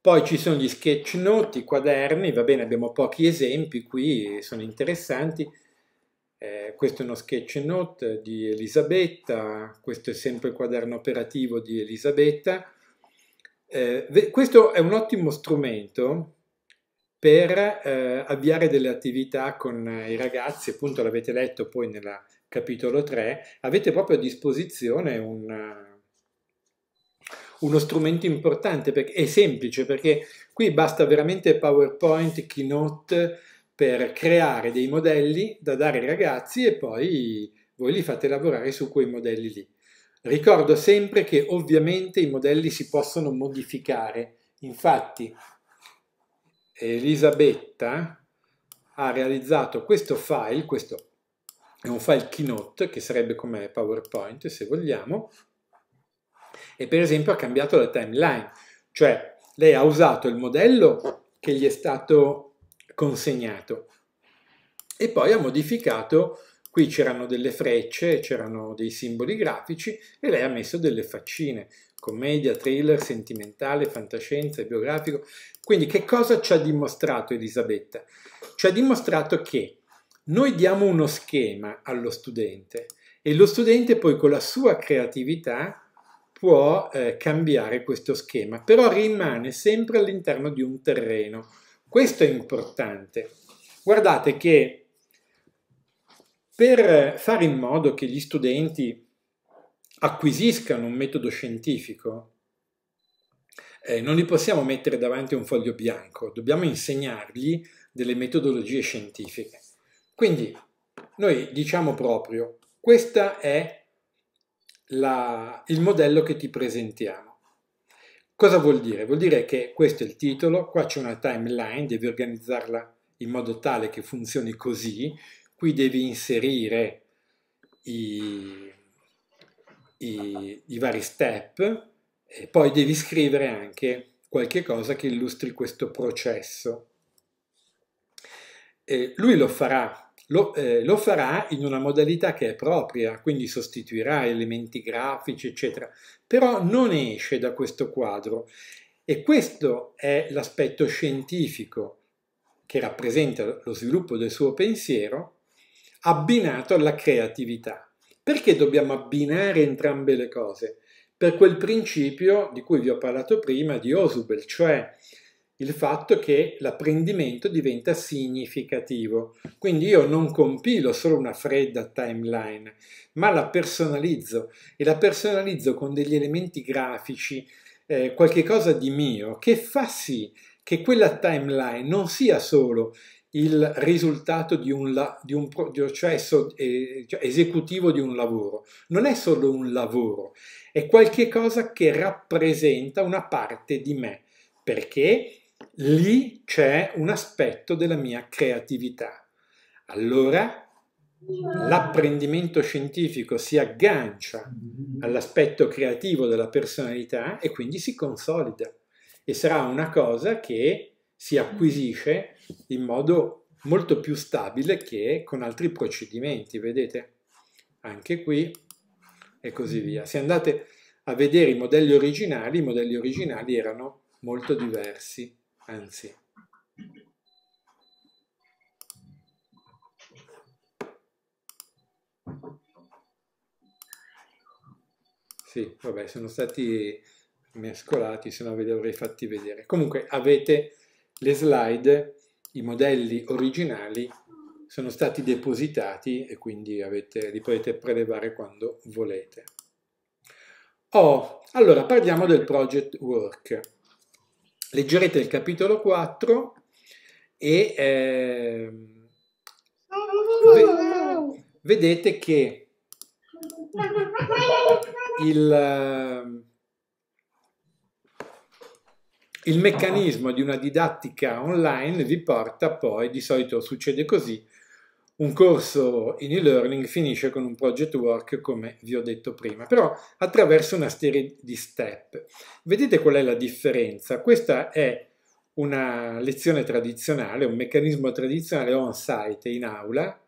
Poi ci sono gli sketch sketchnote, i quaderni, va bene, abbiamo pochi esempi qui, sono interessanti. Eh, questo è uno sketch note di Elisabetta, questo è sempre il quaderno operativo di Elisabetta, eh, questo è un ottimo strumento per eh, avviare delle attività con eh, i ragazzi, appunto l'avete letto poi nel capitolo 3, avete proprio a disposizione un, eh, uno strumento importante perché è semplice perché qui basta veramente PowerPoint, Keynote per creare dei modelli da dare ai ragazzi e poi voi li fate lavorare su quei modelli lì. Ricordo sempre che ovviamente i modelli si possono modificare, infatti Elisabetta ha realizzato questo file, questo è un file keynote che sarebbe come PowerPoint se vogliamo, e per esempio ha cambiato la timeline, cioè lei ha usato il modello che gli è stato consegnato e poi ha modificato Qui c'erano delle frecce, c'erano dei simboli grafici e lei ha messo delle faccine, commedia, thriller, sentimentale, fantascienza, biografico. Quindi che cosa ci ha dimostrato Elisabetta? Ci ha dimostrato che noi diamo uno schema allo studente e lo studente poi con la sua creatività può eh, cambiare questo schema, però rimane sempre all'interno di un terreno. Questo è importante. Guardate che per fare in modo che gli studenti acquisiscano un metodo scientifico, eh, non li possiamo mettere davanti a un foglio bianco, dobbiamo insegnargli delle metodologie scientifiche. Quindi noi diciamo proprio, questo è la, il modello che ti presentiamo. Cosa vuol dire? Vuol dire che questo è il titolo, qua c'è una timeline, devi organizzarla in modo tale che funzioni così, qui devi inserire i, i, i vari step e poi devi scrivere anche qualche cosa che illustri questo processo. Eh, lui lo farà, lo, eh, lo, farà in una modalità che è propria, quindi sostituirà elementi grafici, eccetera, però non esce da questo quadro e questo è l'aspetto scientifico che rappresenta lo sviluppo del suo pensiero abbinato alla creatività. Perché dobbiamo abbinare entrambe le cose? Per quel principio di cui vi ho parlato prima di Osubel, cioè il fatto che l'apprendimento diventa significativo. Quindi io non compilo solo una fredda timeline, ma la personalizzo e la personalizzo con degli elementi grafici, eh, qualche cosa di mio che fa sì che quella timeline non sia solo il risultato di un, la, di un processo cioè eh, cioè esecutivo di un lavoro. Non è solo un lavoro, è qualche cosa che rappresenta una parte di me, perché lì c'è un aspetto della mia creatività. Allora l'apprendimento scientifico si aggancia all'aspetto creativo della personalità e quindi si consolida e sarà una cosa che si acquisisce in modo molto più stabile che con altri procedimenti, vedete? Anche qui e così via. Se andate a vedere i modelli originali, i modelli originali erano molto diversi, anzi. Sì, vabbè, sono stati mescolati, se no ve li avrei fatti vedere. Comunque avete le slide i modelli originali sono stati depositati e quindi avete, li potete prelevare quando volete. Oh, allora parliamo del project work. Leggerete il capitolo 4 e eh, vedete che il, il meccanismo di una didattica online vi porta poi, di solito succede così, un corso in e-learning finisce con un project work come vi ho detto prima, però attraverso una serie di step. Vedete qual è la differenza? Questa è una lezione tradizionale, un meccanismo tradizionale on-site in aula,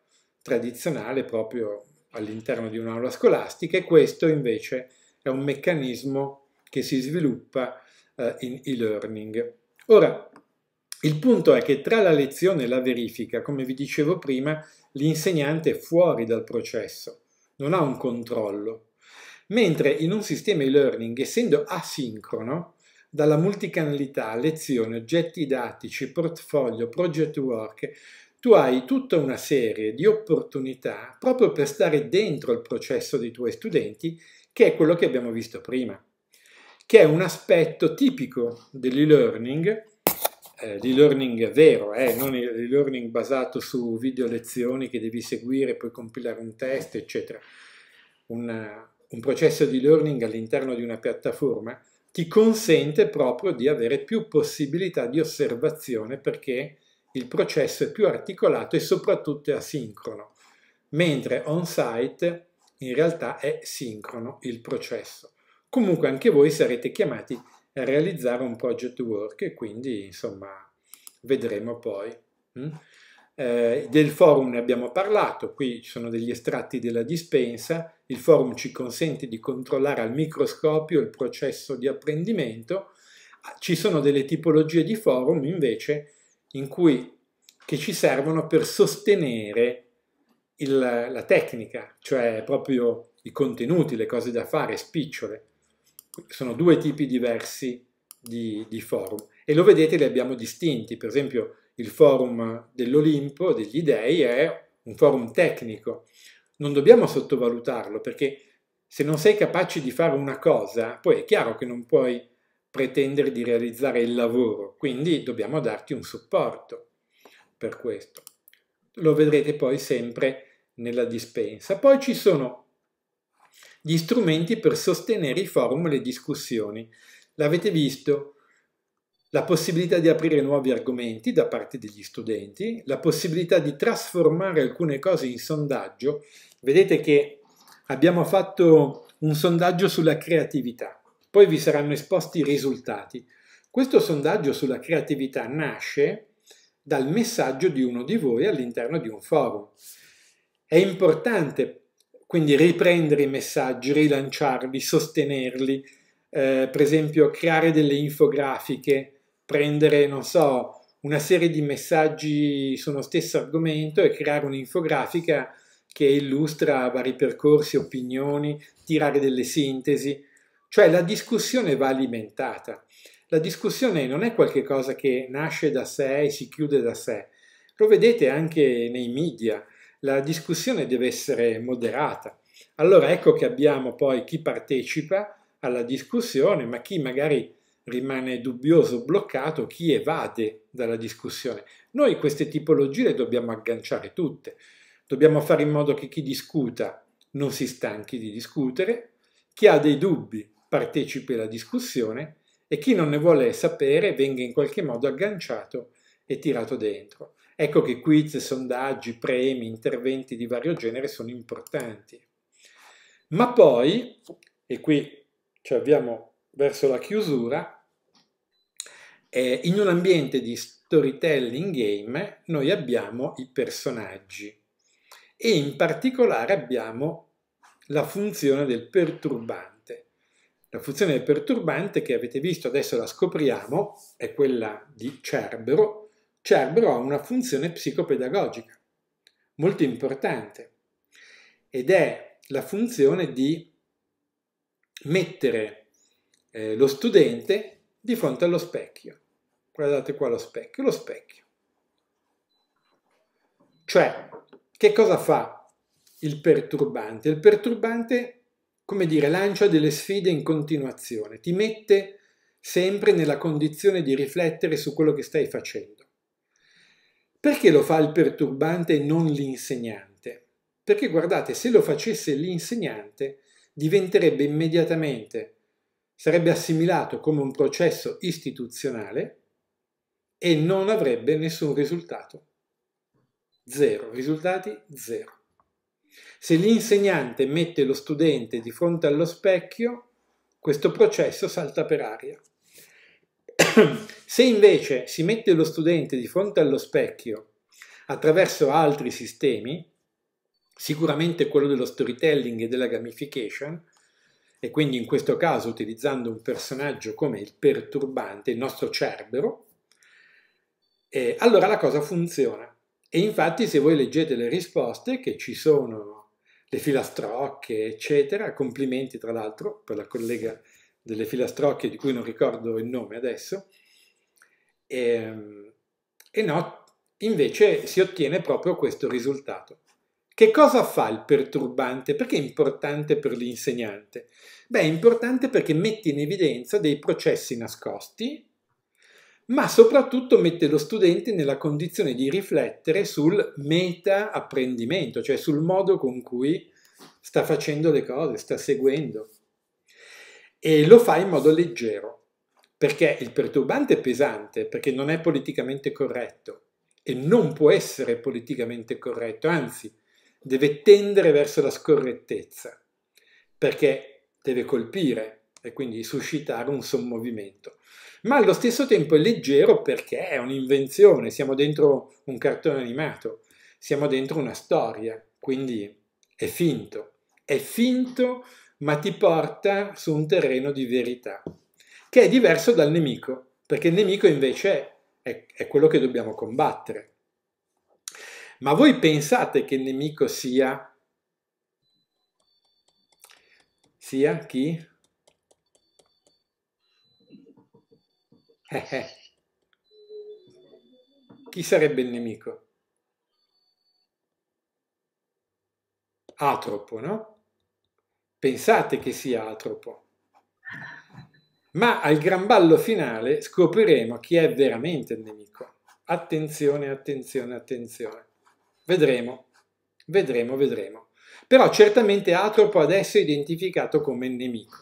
tradizionale proprio all'interno di un'aula scolastica e questo invece è un meccanismo che si sviluppa eh, in e-learning. Ora, il punto è che tra la lezione e la verifica, come vi dicevo prima, l'insegnante è fuori dal processo, non ha un controllo. Mentre in un sistema e-learning, essendo asincrono, dalla multicanalità, lezione, oggetti didattici, portfolio, project work, tu hai tutta una serie di opportunità proprio per stare dentro il processo dei tuoi studenti, che è quello che abbiamo visto prima che è un aspetto tipico dell'e-learning, eh, l'e-learning vero, eh, non l'e-learning basato su video lezioni che devi seguire, poi compilare un test, eccetera. Una, un processo di learning all'interno di una piattaforma ti consente proprio di avere più possibilità di osservazione perché il processo è più articolato e soprattutto è asincrono, mentre on-site in realtà è sincrono il processo comunque anche voi sarete chiamati a realizzare un project work e quindi insomma vedremo poi. Mm? Eh, del forum ne abbiamo parlato, qui ci sono degli estratti della dispensa, il forum ci consente di controllare al microscopio il processo di apprendimento, ci sono delle tipologie di forum invece in cui, che ci servono per sostenere il, la tecnica, cioè proprio i contenuti, le cose da fare, spicciole sono due tipi diversi di, di, forum e lo vedete li abbiamo distinti, per esempio il forum dell'Olimpo, degli dei, è un forum tecnico, non dobbiamo sottovalutarlo perché se non sei capace di fare una cosa, poi è chiaro che non puoi pretendere di realizzare il lavoro, quindi dobbiamo darti un supporto per questo. Lo vedrete poi sempre nella dispensa. Poi ci sono gli strumenti per sostenere i forum e le discussioni. L'avete visto? La possibilità di aprire nuovi argomenti da parte degli studenti, la possibilità di trasformare alcune cose in sondaggio. Vedete che abbiamo fatto un sondaggio sulla creatività, poi vi saranno esposti i risultati. Questo sondaggio sulla creatività nasce dal messaggio di uno di voi all'interno di un forum. È importante quindi riprendere i messaggi, rilanciarli, sostenerli, eh, per esempio creare delle infografiche, prendere, non so, una serie di messaggi su uno stesso argomento e creare un'infografica che illustra vari percorsi, opinioni, tirare delle sintesi. Cioè la discussione va alimentata. La discussione non è qualcosa che nasce da sé e si chiude da sé. Lo vedete anche nei media la discussione deve essere moderata. Allora ecco che abbiamo poi chi partecipa alla discussione, ma chi magari rimane dubbioso, bloccato, chi evade dalla discussione. Noi queste tipologie le dobbiamo agganciare tutte. Dobbiamo fare in modo che chi discuta non si stanchi di discutere, chi ha dei dubbi partecipi alla discussione e chi non ne vuole sapere venga in qualche modo agganciato e tirato dentro. Ecco che quiz, sondaggi, premi, interventi di vario genere sono importanti. Ma poi, e qui ci avviamo verso la chiusura, eh, in un ambiente di storytelling game noi abbiamo i personaggi e in particolare abbiamo la funzione del perturbante. La funzione del perturbante che avete visto, adesso la scopriamo, è quella di Cerbero, Cerbero cioè, ha una funzione psicopedagogica molto importante ed è la funzione di mettere eh, lo studente di fronte allo specchio. Guardate qua lo specchio, lo specchio. Cioè, che cosa fa il perturbante? Il perturbante, come dire, lancia delle sfide in continuazione, ti mette sempre nella condizione di riflettere su quello che stai facendo perché lo fa il perturbante e non l'insegnante? Perché guardate, se lo facesse l'insegnante diventerebbe immediatamente, sarebbe assimilato come un processo istituzionale e non avrebbe nessun risultato. Zero, risultati zero. Se l'insegnante mette lo studente di fronte allo specchio, questo processo salta per aria. Se invece si mette lo studente di fronte allo specchio attraverso altri sistemi, sicuramente quello dello storytelling e della gamification, e quindi in questo caso utilizzando un personaggio come il perturbante, il nostro cerbero, eh, allora la cosa funziona. E infatti se voi leggete le risposte che ci sono, le filastrocche, eccetera, complimenti tra l'altro per la collega delle filastrocche di cui non ricordo il nome adesso, e, ehm, e no, invece si ottiene proprio questo risultato. Che cosa fa il perturbante? Perché è importante per l'insegnante? Beh, è importante perché mette in evidenza dei processi nascosti, ma soprattutto mette lo studente nella condizione di riflettere sul meta-apprendimento, cioè sul modo con cui sta facendo le cose, sta seguendo, e lo fa in modo leggero, perché il perturbante è pesante, perché non è politicamente corretto e non può essere politicamente corretto, anzi deve tendere verso la scorrettezza, perché deve colpire e quindi suscitare un sommovimento. Ma allo stesso tempo è leggero perché è un'invenzione, siamo dentro un cartone animato, siamo dentro una storia, quindi è finto. È finto ma ti porta su un terreno di verità, che è diverso dal nemico, perché il nemico invece è, è quello che dobbiamo combattere. Ma voi pensate che il nemico sia... sia chi? Eh, eh. Chi sarebbe il nemico? Atropo, ah, no? pensate che sia Atropo. Ma al gran ballo finale scopriremo chi è veramente il nemico. Attenzione, attenzione, attenzione. Vedremo, vedremo, vedremo. Però certamente Atropo adesso è identificato come nemico.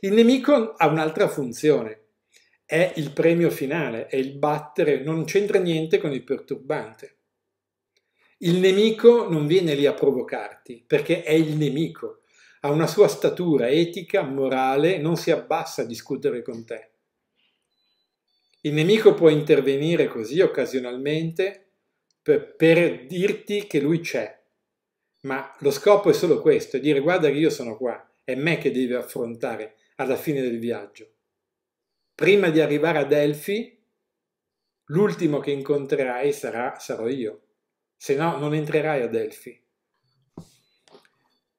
Il nemico ha un'altra funzione, è il premio finale, è il battere, non c'entra niente con il perturbante. Il nemico non viene lì a provocarti, perché è il nemico, ha una sua statura etica, morale, non si abbassa a discutere con te. Il nemico può intervenire così occasionalmente per, per dirti che lui c'è, ma lo scopo è solo questo, è dire guarda che io sono qua, è me che devi affrontare alla fine del viaggio. Prima di arrivare a Delfi, l'ultimo che incontrerai sarà, sarò io, se no non entrerai a Delfi.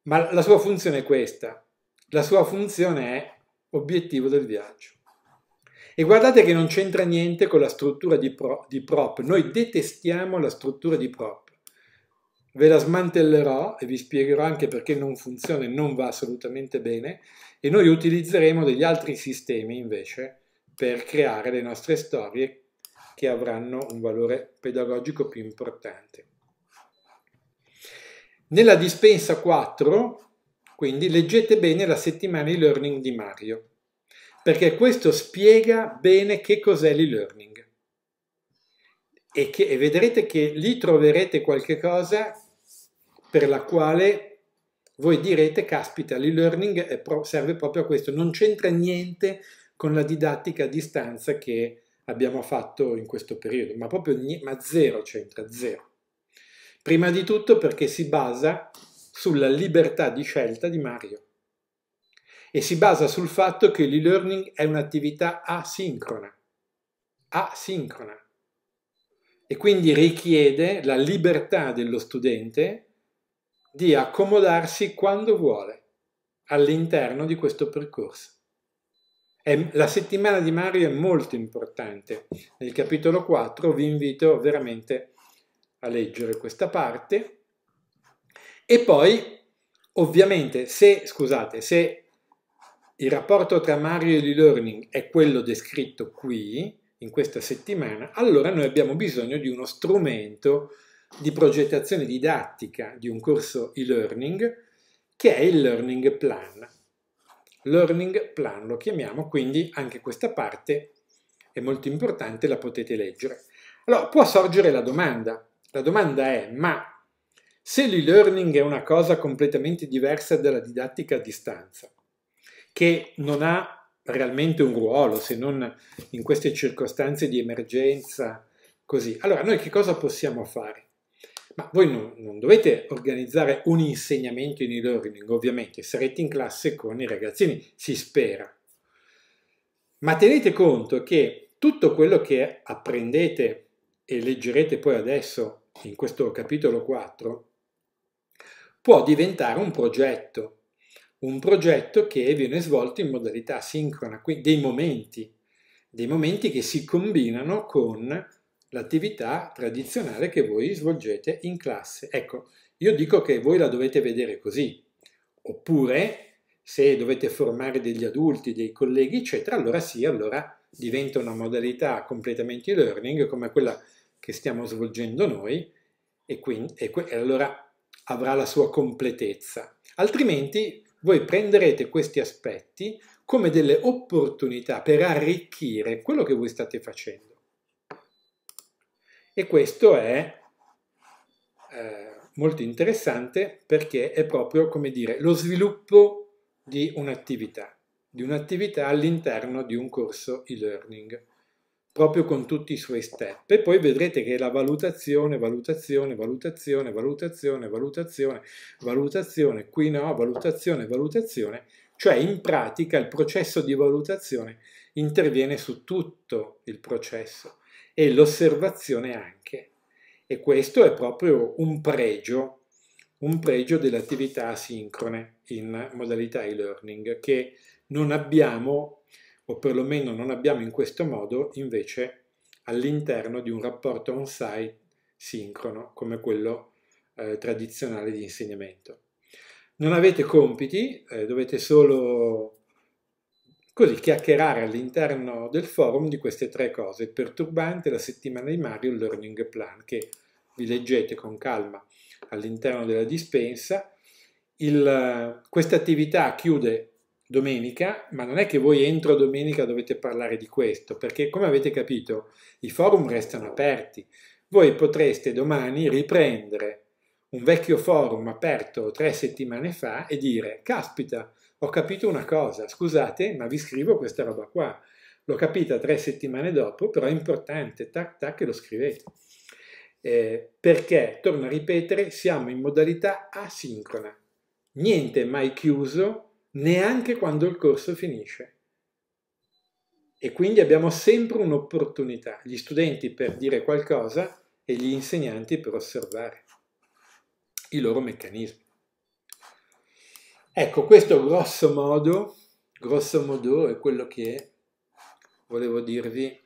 Ma la sua funzione è questa, la sua funzione è obiettivo del viaggio. E guardate che non c'entra niente con la struttura di, pro, di, prop. Noi detestiamo la struttura di prop. Ve la smantellerò e vi spiegherò anche perché non funziona e non va assolutamente bene. E noi utilizzeremo degli altri sistemi invece per creare le nostre storie che avranno un valore pedagogico più importante. Nella dispensa 4, quindi, leggete bene la settimana e-learning di Mario, perché questo spiega bene che cos'è l'e-learning. E, che, e vedrete che lì troverete qualche cosa per la quale voi direte, caspita, l'e-learning pro serve proprio a questo, non c'entra niente con la didattica a distanza che abbiamo fatto in questo periodo, ma proprio ma zero c'entra, zero. Prima di tutto perché si basa sulla libertà di scelta di Mario e si basa sul fatto che l'e-learning è un'attività asincrona, asincrona e quindi richiede la libertà dello studente di accomodarsi quando vuole all'interno di questo percorso. E la settimana di Mario è molto importante. Nel capitolo 4 vi invito veramente a a leggere questa parte e poi ovviamente se, scusate, se il rapporto tra Mario e l'e-learning è quello descritto qui, in questa settimana, allora noi abbiamo bisogno di uno strumento di progettazione didattica di un corso e-learning che è il learning plan. Learning plan lo chiamiamo, quindi anche questa parte è molto importante, la potete leggere. Allora, può sorgere la domanda, la domanda è, ma se l'e-learning è una cosa completamente diversa dalla didattica a distanza, che non ha realmente un ruolo se non in queste circostanze di emergenza, così, allora noi che cosa possiamo fare? Ma voi non, non dovete organizzare un insegnamento in e-learning, ovviamente, sarete in classe con i ragazzini, si spera. Ma tenete conto che tutto quello che apprendete e leggerete poi adesso in questo capitolo 4, può diventare un progetto, un progetto che viene svolto in modalità sincrona, quindi dei momenti, dei momenti che si combinano con l'attività tradizionale che voi svolgete in classe. Ecco, io dico che voi la dovete vedere così, oppure se dovete formare degli adulti, dei colleghi, eccetera, allora sì, allora diventa una modalità completamente e-learning come quella che stiamo svolgendo noi e, quindi, e, que- e allora avrà la sua completezza. Altrimenti voi prenderete questi aspetti come delle opportunità per arricchire quello che voi state facendo. E questo è eh, molto interessante perché è proprio, come dire, lo sviluppo di un'attività, di un'attività all'interno di un corso e-learning proprio con tutti i suoi step e poi vedrete che la valutazione, valutazione, valutazione, valutazione, valutazione, valutazione, qui no, valutazione, valutazione, cioè in pratica il processo di valutazione interviene su tutto il processo e l'osservazione anche e questo è proprio un pregio, un pregio delle attività asincrone in modalità e-learning che non abbiamo o perlomeno non abbiamo in questo modo invece all'interno di un rapporto on-site sincrono come quello eh, tradizionale di insegnamento. Non avete compiti, eh, dovete solo così chiacchierare all'interno del forum di queste tre cose, il perturbante, la settimana di Mario, il learning plan che vi leggete con calma all'interno della dispensa. Eh, questa attività chiude domenica, ma non è che voi entro domenica dovete parlare di questo, perché come avete capito i forum restano aperti. Voi potreste domani riprendere un vecchio forum aperto tre settimane fa e dire, caspita, ho capito una cosa, scusate, ma vi scrivo questa roba qua. L'ho capita tre settimane dopo, però è importante, tac tac, e lo scrivete. Eh, perché, torno a ripetere, siamo in modalità asincrona. Niente mai chiuso, neanche quando il corso finisce. E quindi abbiamo sempre un'opportunità, gli studenti per dire qualcosa e gli insegnanti per osservare i loro meccanismi. Ecco, questo grosso modo, grosso modo è quello che volevo dirvi